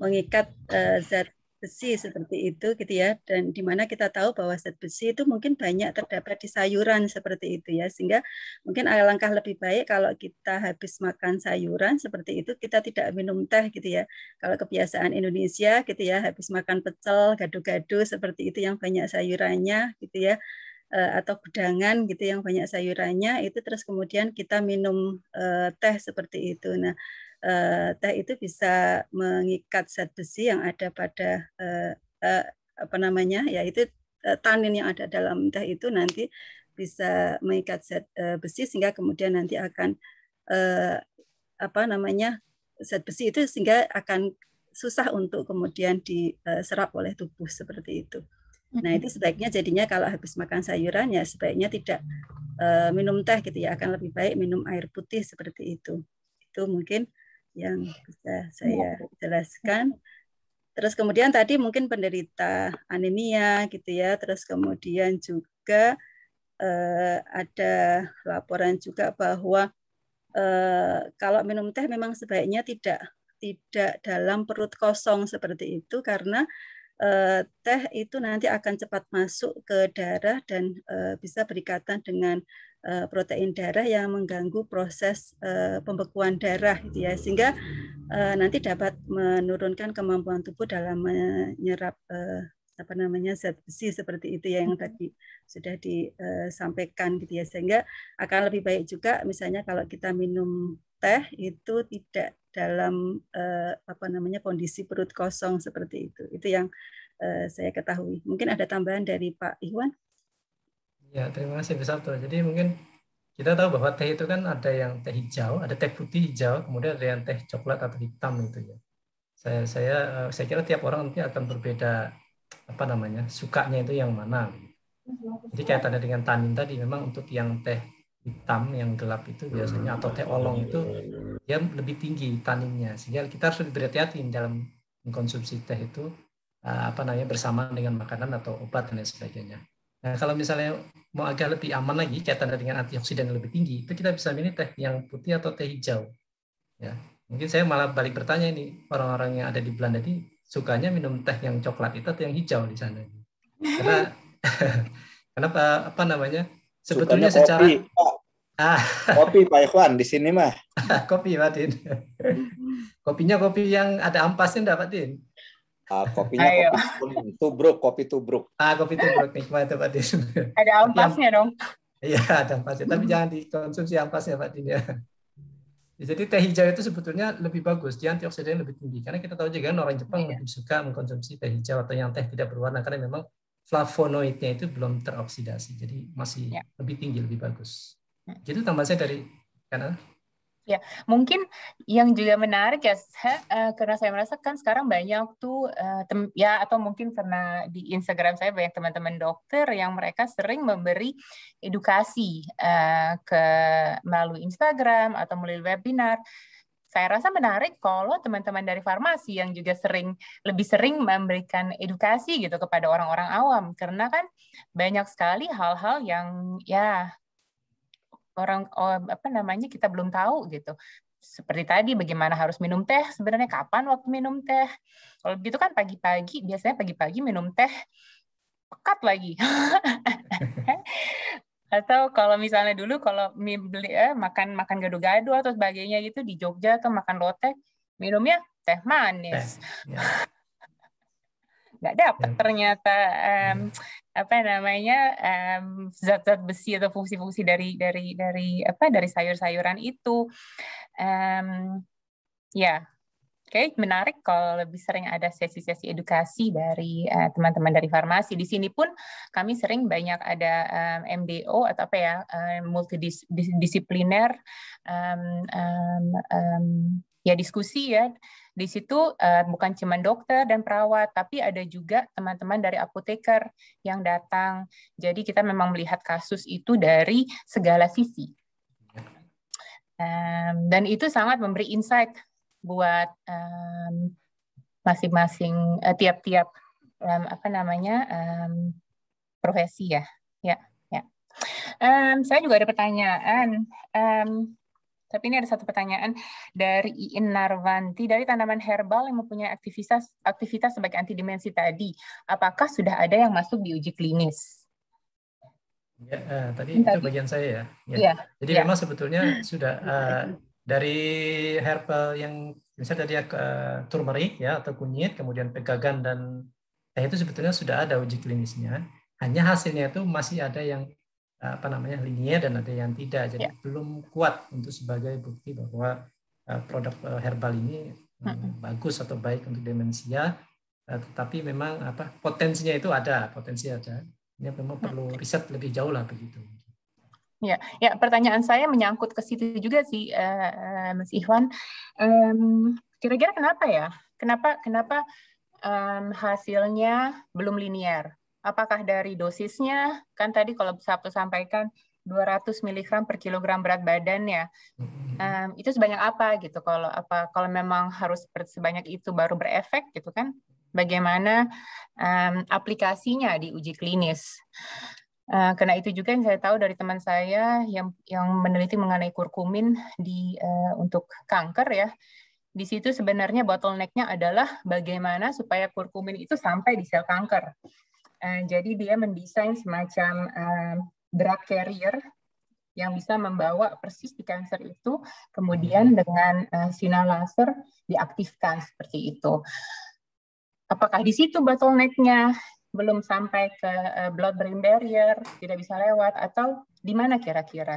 mengikat eh, zat besi seperti itu gitu ya dan di mana kita tahu bahwa zat besi itu mungkin banyak terdapat di sayuran seperti itu ya sehingga mungkin alangkah lebih baik kalau kita habis makan sayuran seperti itu kita tidak minum teh gitu ya kalau kebiasaan Indonesia gitu ya habis makan pecel gado-gado seperti itu yang banyak sayurannya gitu ya eh, atau gudangan gitu yang banyak sayurannya itu terus kemudian kita minum eh, teh seperti itu nah Eh, teh itu bisa mengikat zat besi yang ada pada eh, eh, apa namanya yaitu itu tanin yang ada dalam teh itu nanti bisa mengikat zat besi sehingga kemudian nanti akan apa namanya zat besi itu sehingga akan susah untuk kemudian diserap oleh tubuh seperti itu. Nah itu sebaiknya jadinya kalau habis makan sayuran ya sebaiknya tidak minum teh gitu ya akan lebih baik minum air putih seperti itu. Itu mungkin yang bisa saya iya. jelaskan. Terus kemudian tadi mungkin penderita anemia gitu ya. Terus kemudian juga eh, ada laporan juga bahwa eh, kalau minum teh memang sebaiknya tidak tidak dalam perut kosong seperti itu karena eh, teh itu nanti akan cepat masuk ke darah dan eh, bisa berikatan dengan Eh, protein darah yang mengganggu proses eh, pembekuan darah gitu ya sehingga eh, nanti dapat menurunkan kemampuan tubuh dalam menyerap apa namanya zat besi seperti itu ya yang tadi sudah disampaikan gitu ya sehingga akan lebih baik juga misalnya kalau kita minum teh itu tidak dalam apa namanya kondisi perut kosong seperti itu itu yang saya ketahui mungkin ada tambahan dari Pak Iwan Ya, terima kasih Bu Sabto. Jadi mungkin kita tahu bahwa teh itu kan ada yang teh hijau, ada teh putih hijau, kemudian ada yang teh coklat atau hitam itu ya. Saya saya eh, saya kira tiap orang nanti akan berbeda apa namanya sukanya itu yang mana. Jadi kaitannya dengan tanin tadi memang untuk yang teh hitam yang gelap itu biasanya atau teh olong itu dia lebih tinggi taninnya sehingga kita harus berhati-hati dalam mengkonsumsi teh itu eh, apa namanya bersama dengan makanan atau obat dan lain sebagainya. Nah, kalau misalnya mau agak lebih aman lagi, kaitan dengan antioksidan yang lebih tinggi, itu kita bisa milih teh yang putih atau teh hijau. Ya, mungkin saya malah balik bertanya ini orang-orang yang ada di Belanda ini sukanya minum teh yang coklat itu atau yang hijau di sana. Karena kenapa apa namanya? Sebetulnya Sukanya secara kopi. Ah. kopi Pak Ikhwan di sini mah. kopi Pak Din. Mm-hmm. Kopinya kopi yang ada ampasnya enggak Pak Din? Uh, kopinya Ayo. kopi tubruk, kopi tubruk. Ah, kopi tubruk nikmat Pak Din. Ada ampasnya dong. Iya, ada ampasnya. Tapi jangan dikonsumsi ampasnya Pak Din ya. Jadi teh hijau itu sebetulnya lebih bagus, dia antioksidan lebih tinggi. Karena kita tahu juga kan orang Jepang yeah. lebih suka mengkonsumsi teh hijau atau yang teh tidak berwarna karena memang flavonoidnya itu belum teroksidasi, jadi masih yeah. lebih tinggi, lebih bagus. Hmm. jadi tambahan saya dari karena Ya, mungkin yang juga menarik ya, saya, uh, eh, karena saya merasakan sekarang banyak tuh uh, tem ya atau mungkin karena di Instagram saya banyak teman-teman dokter yang mereka sering memberi edukasi uh, ke melalui Instagram atau melalui webinar. Saya rasa menarik kalau teman-teman dari farmasi yang juga sering lebih sering memberikan edukasi gitu kepada orang-orang awam karena kan banyak sekali hal-hal yang ya orang oh, apa namanya kita belum tahu gitu seperti tadi bagaimana harus minum teh sebenarnya kapan waktu minum teh kalau gitu kan pagi-pagi biasanya pagi-pagi minum teh pekat lagi atau kalau misalnya dulu kalau beli eh, makan makan gado-gado atau sebagainya gitu di Jogja atau makan lotek minumnya teh manis teh, Yeah nggak dapat hmm. ternyata um, apa namanya zat zat-zat besi atau fungsi-fungsi dari dari dari apa dari sayur-sayuran itu um, ya yeah. Oke, menarik kalau lebih sering ada sesi-sesi edukasi dari eh, teman-teman uh, dari farmasi. Di sini pun kami sering banyak ada um, MDO atau apa ya, um, eh, multidisipliner, um, um, um, ya diskusi ya di situ eh, bukan cuma dokter dan perawat, tapi ada juga teman-teman dari apoteker yang datang. Jadi kita memang melihat kasus itu dari segala sisi. dan itu sangat memberi insight buat masing-masing eh, tiap-tiap apa namanya profesi ya, ya, ya. saya juga ada pertanyaan. Tapi ini ada satu pertanyaan dari Iin Narvanti dari tanaman herbal yang mempunyai aktivitas aktivitas sebagai antidimensi tadi. Apakah sudah ada yang masuk di uji klinis? Ya, uh, tadi itu bagian saya ya. ya. ya Jadi ya. memang sebetulnya sudah uh, dari herbal yang misalnya tadi uh, turmeric ya atau kunyit, kemudian pegagan dan teh itu sebetulnya sudah ada uji klinisnya. Hanya hasilnya itu masih ada yang apa namanya linier dan ada yang tidak jadi yeah. belum kuat untuk sebagai bukti bahwa eh, produk eh, herbal ini hmm bagus atau baik untuk demensia tetapi memang apa potensinya itu ada potensi ada ini memang hmm perlu riset lebih jauh lah begitu ya ya pertanyaan saya menyangkut ke situ juga sih uh, Mas Ikhwan kira kira-kira kenapa ya kenapa kenapa um, hasilnya belum linier Apakah dari dosisnya? Kan tadi kalau Sabtu sampaikan 200 mg per kilogram berat badan ya. Um, itu sebanyak apa gitu kalau apa kalau memang harus sebanyak itu baru berefek gitu kan? Bagaimana um, aplikasinya di uji klinis? Uh, karena itu juga yang saya tahu dari teman saya yang yang meneliti mengenai kurkumin di uh, untuk kanker ya. Di situ sebenarnya bottlenecknya adalah bagaimana supaya kurkumin itu sampai di sel kanker. Eh, jadi dia mendesain semacam uh, drug carrier yang bisa membawa persis di kanker itu, kemudian hmm. dengan uh, sinar laser diaktifkan seperti itu. Apakah di situ bottleneck-nya belum sampai ke uh, blood-brain barrier, tidak bisa lewat, atau di mana kira-kira?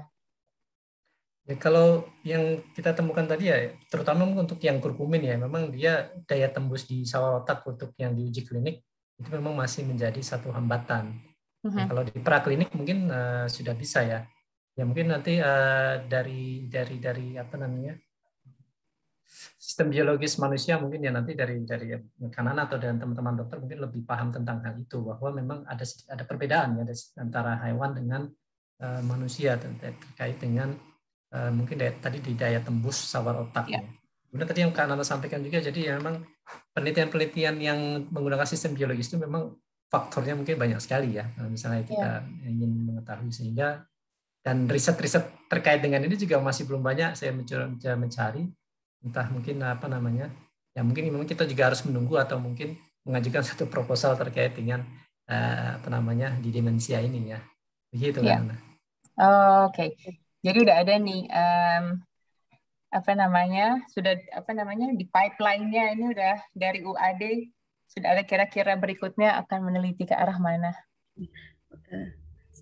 Ya, kalau yang kita temukan tadi ya, terutama untuk yang kurkumin ya, memang dia daya tembus di sawah otak untuk yang diuji klinik itu memang masih menjadi satu hambatan. Uh -huh. nah, kalau di praklinik mungkin uh, sudah bisa ya. Ya mungkin nanti uh, dari dari dari apa namanya sistem biologis manusia mungkin ya nanti dari dari kanan atau dengan teman-teman dokter mungkin lebih paham tentang hal itu bahwa memang ada ada perbedaan ya antara hewan dengan uh, manusia terkait dengan uh, mungkin daya, tadi di daya tembus sawar otak. Ya. ya. Kemudian tadi yang Kak Nana sampaikan juga, jadi ya memang penelitian-penelitian yang menggunakan sistem biologis itu memang faktornya mungkin banyak sekali ya. Misalnya iya. kita yeah. ingin mengetahui sehingga dan riset-riset terkait dengan ini juga masih belum banyak saya mencoba mencari entah mungkin apa namanya ya mungkin memang kita juga harus menunggu atau mungkin mengajukan satu proposal terkait dengan uh, apa namanya di demensia ini ya begitu yeah. kan iya. Oke, okay. jadi udah ada nih um, apa namanya sudah apa namanya di pipeline-nya ini udah dari UAD sudah ada kira-kira berikutnya akan meneliti ke arah mana.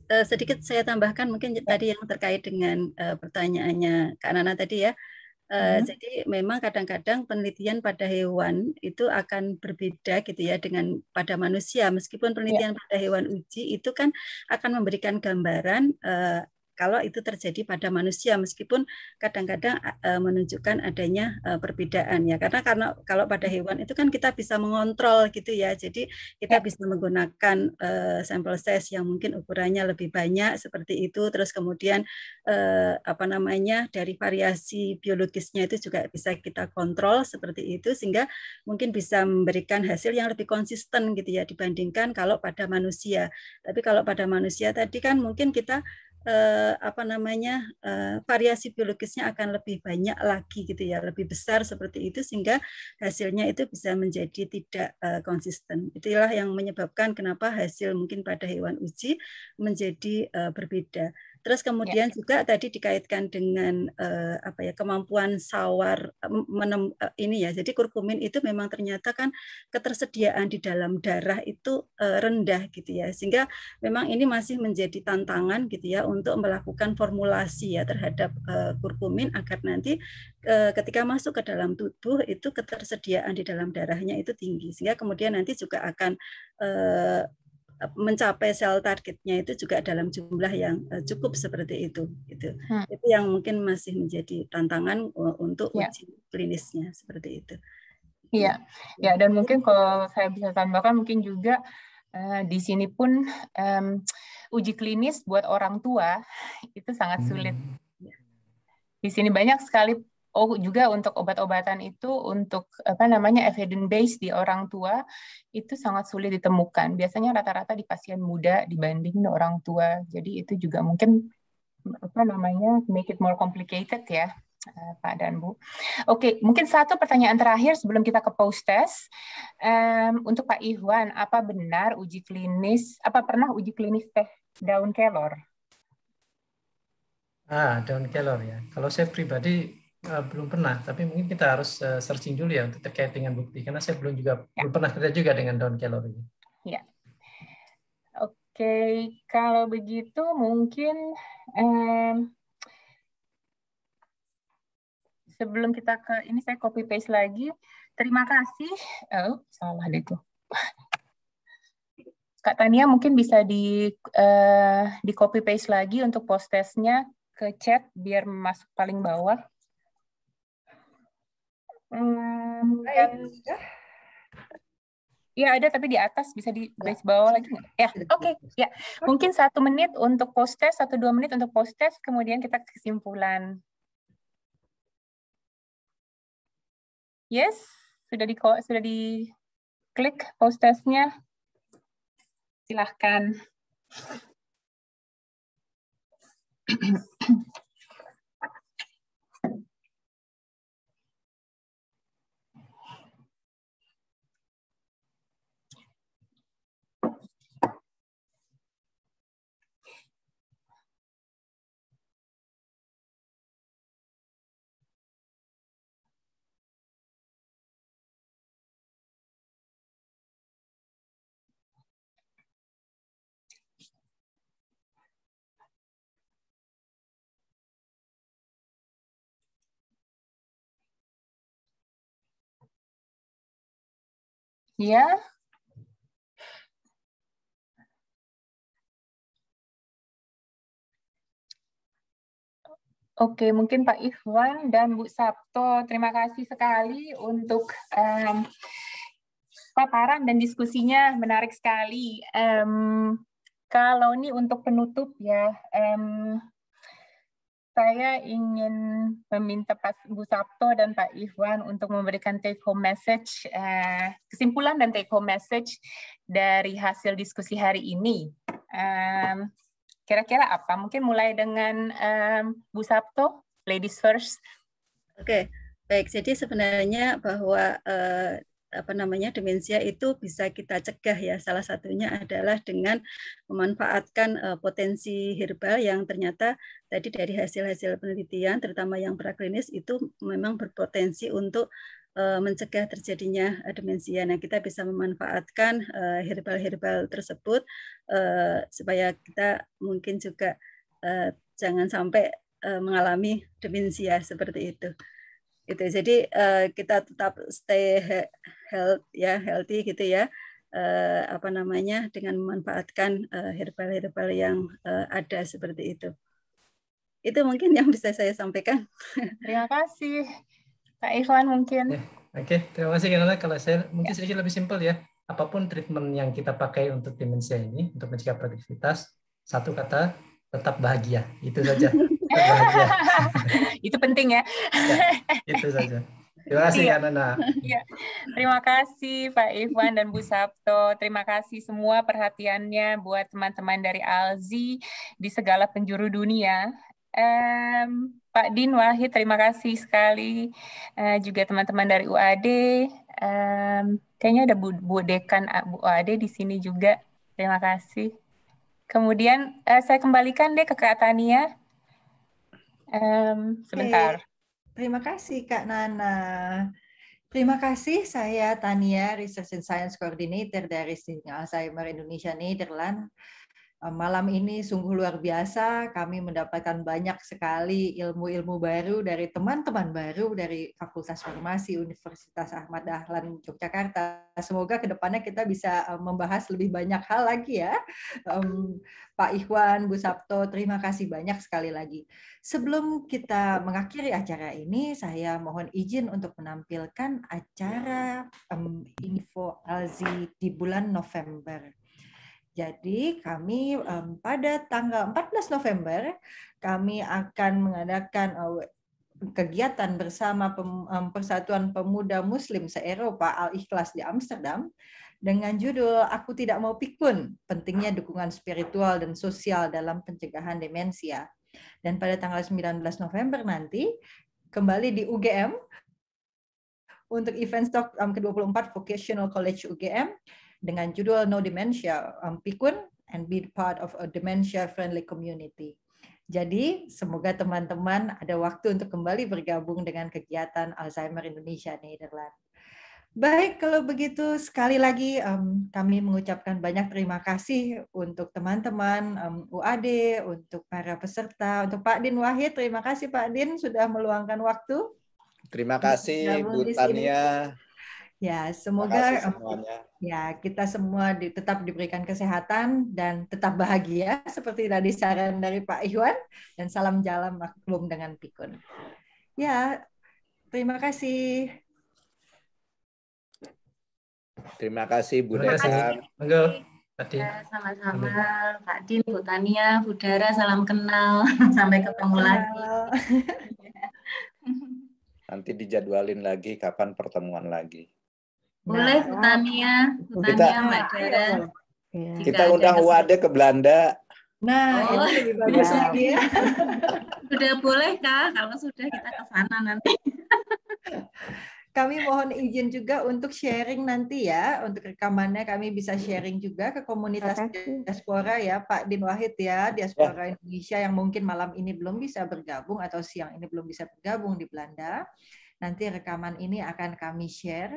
Eh, sedikit saya tambahkan mungkin ya. tadi yang terkait dengan eh, pertanyaannya Kak Nana tadi ya. Uh, hmm. Jadi memang kadang-kadang penelitian pada hewan itu akan berbeda gitu ya dengan pada manusia. Meskipun ya. penelitian ya. pada hewan uji itu kan akan memberikan gambaran uh, kalau itu terjadi pada manusia meskipun kadang-kadang e, menunjukkan adanya e, perbedaan ya karena karena kalau pada hmm. hewan itu kan kita bisa mengontrol gitu ya jadi kita ya. bisa menggunakan e, sampel size yang mungkin ukurannya lebih banyak seperti itu terus kemudian apa namanya dari variasi biologisnya itu juga bisa kita kontrol seperti itu sehingga mungkin bisa memberikan hasil yang lebih konsisten gitu ya dibandingkan kalau pada manusia tapi kalau pada manusia tadi kan mungkin kita eh, apa namanya eh, variasi biologisnya akan lebih banyak lagi gitu ya lebih besar seperti itu sehingga hasilnya itu bisa menjadi tidak eh, konsisten itulah yang menyebabkan kenapa hasil mungkin pada hewan uji menjadi eh, berbeda Terus ya. kemudian ya. juga tadi dikaitkan dengan uh, apa ya kemampuan sawar eh, menem, uh, ini ya. Jadi kurkumin itu memang ternyata kan ketersediaan di dalam darah itu uh, rendah gitu ya. Sehingga memang ini masih menjadi tantangan gitu ya untuk melakukan formulasi ya terhadap uh, kurkumin agar nanti ketika masuk ke dalam tubuh itu ketersediaan di dalam darahnya itu tinggi. Sehingga kemudian nanti juga akan Eh, mencapai sel targetnya itu juga dalam jumlah yang eh, cukup seperti itu itu hmm. itu yang mungkin masih menjadi tantangan eh, untuk yeah. uji klinisnya seperti itu iya ya dan gitu. mungkin kalau saya bisa tambahkan mungkin juga uh, di sini pun um, uji klinis buat orang tua itu sangat sulit hmm. di sini banyak sekali oh juga untuk obat-obatan itu untuk apa namanya evidence based di orang tua itu sangat sulit ditemukan. Biasanya rata-rata di pasien muda dibanding di orang tua. Jadi itu juga mungkin apa namanya make it more complicated ya. Eh, Pak dan Bu. Oke, mungkin satu pertanyaan terakhir sebelum kita ke post test. Um, untuk Pak Iwan, apa benar uji klinis, apa pernah uji klinis teh daun kelor? Ah, daun kelor ya. Kalau saya pribadi Eh, belum pernah, tapi mungkin kita harus uh, searching dulu ya untuk terkait dengan bukti, karena saya belum juga ya. belum pernah kerja juga dengan down calorie. Ya. Oke, okay. kalau begitu mungkin um, sebelum kita ke ini saya copy paste lagi. Terima kasih. Oh, salah deh Kak Tania mungkin bisa di uh, di copy paste lagi untuk post testnya ke chat biar masuk paling bawah. Hmm, ya iya, ada tapi di atas bisa di iya. base bawah lagi nggak? Ya, oke. Okay. Ya, mungkin satu menit untuk post test, satu dua menit untuk post test, kemudian kita kesimpulan. Yes, sudah di sudah di klik post testnya. Silahkan. Ya, Oke, mungkin Pak Ikhwan dan Bu Sabto, terima kasih sekali untuk um, paparan dan diskusinya menarik sekali. Um, kalau ini untuk penutup ya, um, saya ingin meminta Pak Bu Sabto dan Pak Ikhwan untuk memberikan take home message, uh, kesimpulan dan take home message dari hasil diskusi hari ini. Um, kira-kira apa? Mungkin mulai dengan um, Bu Sabto, ladies first. Oke, okay. baik. Jadi sebenarnya bahwa uh, apa namanya demensia itu bisa kita cegah ya salah satunya adalah dengan memanfaatkan eh, potensi herbal yang ternyata tadi dari hasil-hasil penelitian terutama yang praklinis itu memang berpotensi untuk eh, mencegah terjadinya eh, demensia. Nah, kita bisa memanfaatkan herbal-herbal tersebut supaya kita mungkin juga jangan sampai mengalami demensia seperti itu gitu jadi uh, kita tetap stay health ya healthy gitu ya uh, apa namanya dengan memanfaatkan eh, herbal-herbal yang uh, ada seperti itu itu mungkin yang bisa saya sampaikan terima kasih Pak Ikhwan mungkin oke okay, terima kasih karena kalau saya mungkin ya. sedikit lebih simpel ya apapun treatment yang kita pakai untuk demensia ini untuk mencegah produktivitas satu kata tetap bahagia itu saja itu penting ya. ya itu saja. Terima kasih ya Nana. ya Terima kasih Pak Ivan dan Bu Sabto. Terima kasih semua perhatiannya buat teman-teman dari Alzi di segala penjuru dunia. Um, Pak Din Wahid, terima kasih sekali. Uh, juga teman-teman dari UAD. Um, kayaknya ada Bu, Bu Dekan Bu UAD di sini juga. Terima kasih. Kemudian uh, saya kembalikan deh ke Kak Tania. Um, Sebentar. Okay. Terima kasih Kak Nana. Terima kasih saya Tania, Research and Science Coordinator dari Sting Alzheimer Indonesia Nederland. Eh, malam ini sungguh luar biasa, kami mendapatkan banyak sekali ilmu-ilmu baru dari teman-teman baru dari Fakultas Farmasi Universitas Ahmad Dahlan Yogyakarta. Semoga kedepannya kita bisa eh, membahas lebih banyak hal lagi ya. Pak Ikhwan, Bu Sabto, terima kasih banyak sekali lagi. Sebelum kita mengakhiri acara ini, saya mohon izin untuk menampilkan acara um, info Alzi di bulan November. Jadi kami um, pada tanggal 14 November kami akan mengadakan uh, kegiatan bersama pem, um, Persatuan Pemuda Muslim se-Eropa Al-Ikhlas di Amsterdam dengan judul Aku Tidak Mau Pikun, Pentingnya Dukungan Spiritual dan Sosial dalam Pencegahan Demensia. Dan pada tanggal 19 November nanti kembali di UGM untuk event stock um, ke-24 Vocational College UGM dengan judul No Dementia, um, Pikun and be part of a dementia-friendly community. Jadi semoga teman-teman ada waktu untuk kembali bergabung dengan kegiatan Alzheimer Indonesia Nederland. Baik, kalau begitu sekali lagi um, kami mengucapkan banyak terima kasih untuk teman-teman um, UAD, untuk para peserta, untuk Pak Din Wahid. Terima kasih Pak Din sudah meluangkan waktu. Terima kasih Bu Tania. Ya, semoga ya kita semua di, tetap diberikan kesehatan dan tetap bahagia seperti tadi saran dari Pak Iwan dan salam jalan maklum dengan pikun. Ya, terima kasih. Terima kasih Bu Desa. Ya, sama-sama Pak Din, Bu Tania, Bu Dara, salam kenal. Sampai ketemu lagi. Nanti dijadwalin lagi kapan pertemuan lagi. Boleh Bu nah. Tania, ya. Kita, ya, Mbak Dara. Iya. Kita undang Wade ke Belanda. Nah, oh, itu lebih bagus lagi ya. sudah boleh Kak, kalau sudah kita ke sana nanti. kami mohon izin juga untuk sharing nanti ya untuk rekamannya kami bisa sharing juga ke komunitas diaspora ya Pak Din Wahid ya diaspora Indonesia yang mungkin malam ini belum bisa bergabung atau siang ini belum bisa bergabung di Belanda Nanti rekaman ini akan kami share.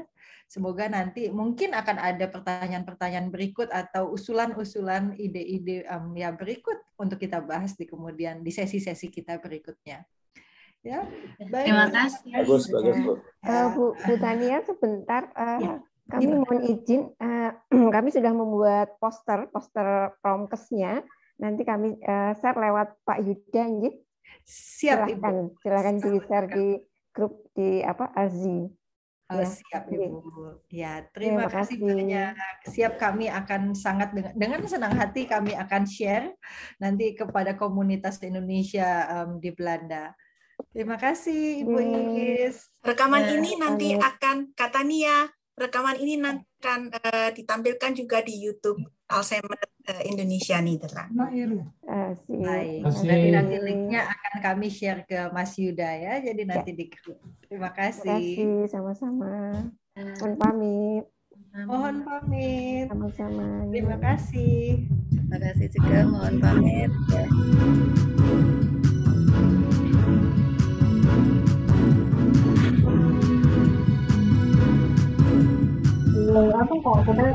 Semoga nanti mungkin akan ada pertanyaan-pertanyaan berikut atau usulan-usulan ide-ide um, ya berikut untuk kita bahas di kemudian di sesi-sesi kita berikutnya. Ya, baik. Terima kasih. Bagus, bagus, Bu. Uh, Bu, Bu Tania sebentar. Uh, ya. Kami mohon izin, eh, kami sudah membuat poster, poster promkesnya. Nanti kami share lewat Pak Yuda, Njit. silakan, Silakan di-share di grup di apa Azi. Oh, ya. siap Ibu. Ya, terima, ya, terima kasih banyak. Siap kami akan sangat dengan, dengan senang hati kami akan share nanti kepada komunitas Indonesia um, di Belanda. Terima kasih Ibu hmm. Iya. Iis. Rekaman ya, ini nanti akan kata Nia, rekaman ini nanti akan uh, ditampilkan juga di YouTube. Alzheimer eh, Indonesia Nederland. Gitu kan? Asik. Ah, Baik. Nanti nanti linknya akan kami share ke Mas Yuda ya. Jadi ya. nanti ya. di Terima kasih. Terima kasih sama-sama. Nah. Mohon pamit. Mohon pamit. Sama-sama. Terima kasih. Terima kasih juga. Mohon pamit. apa kok kita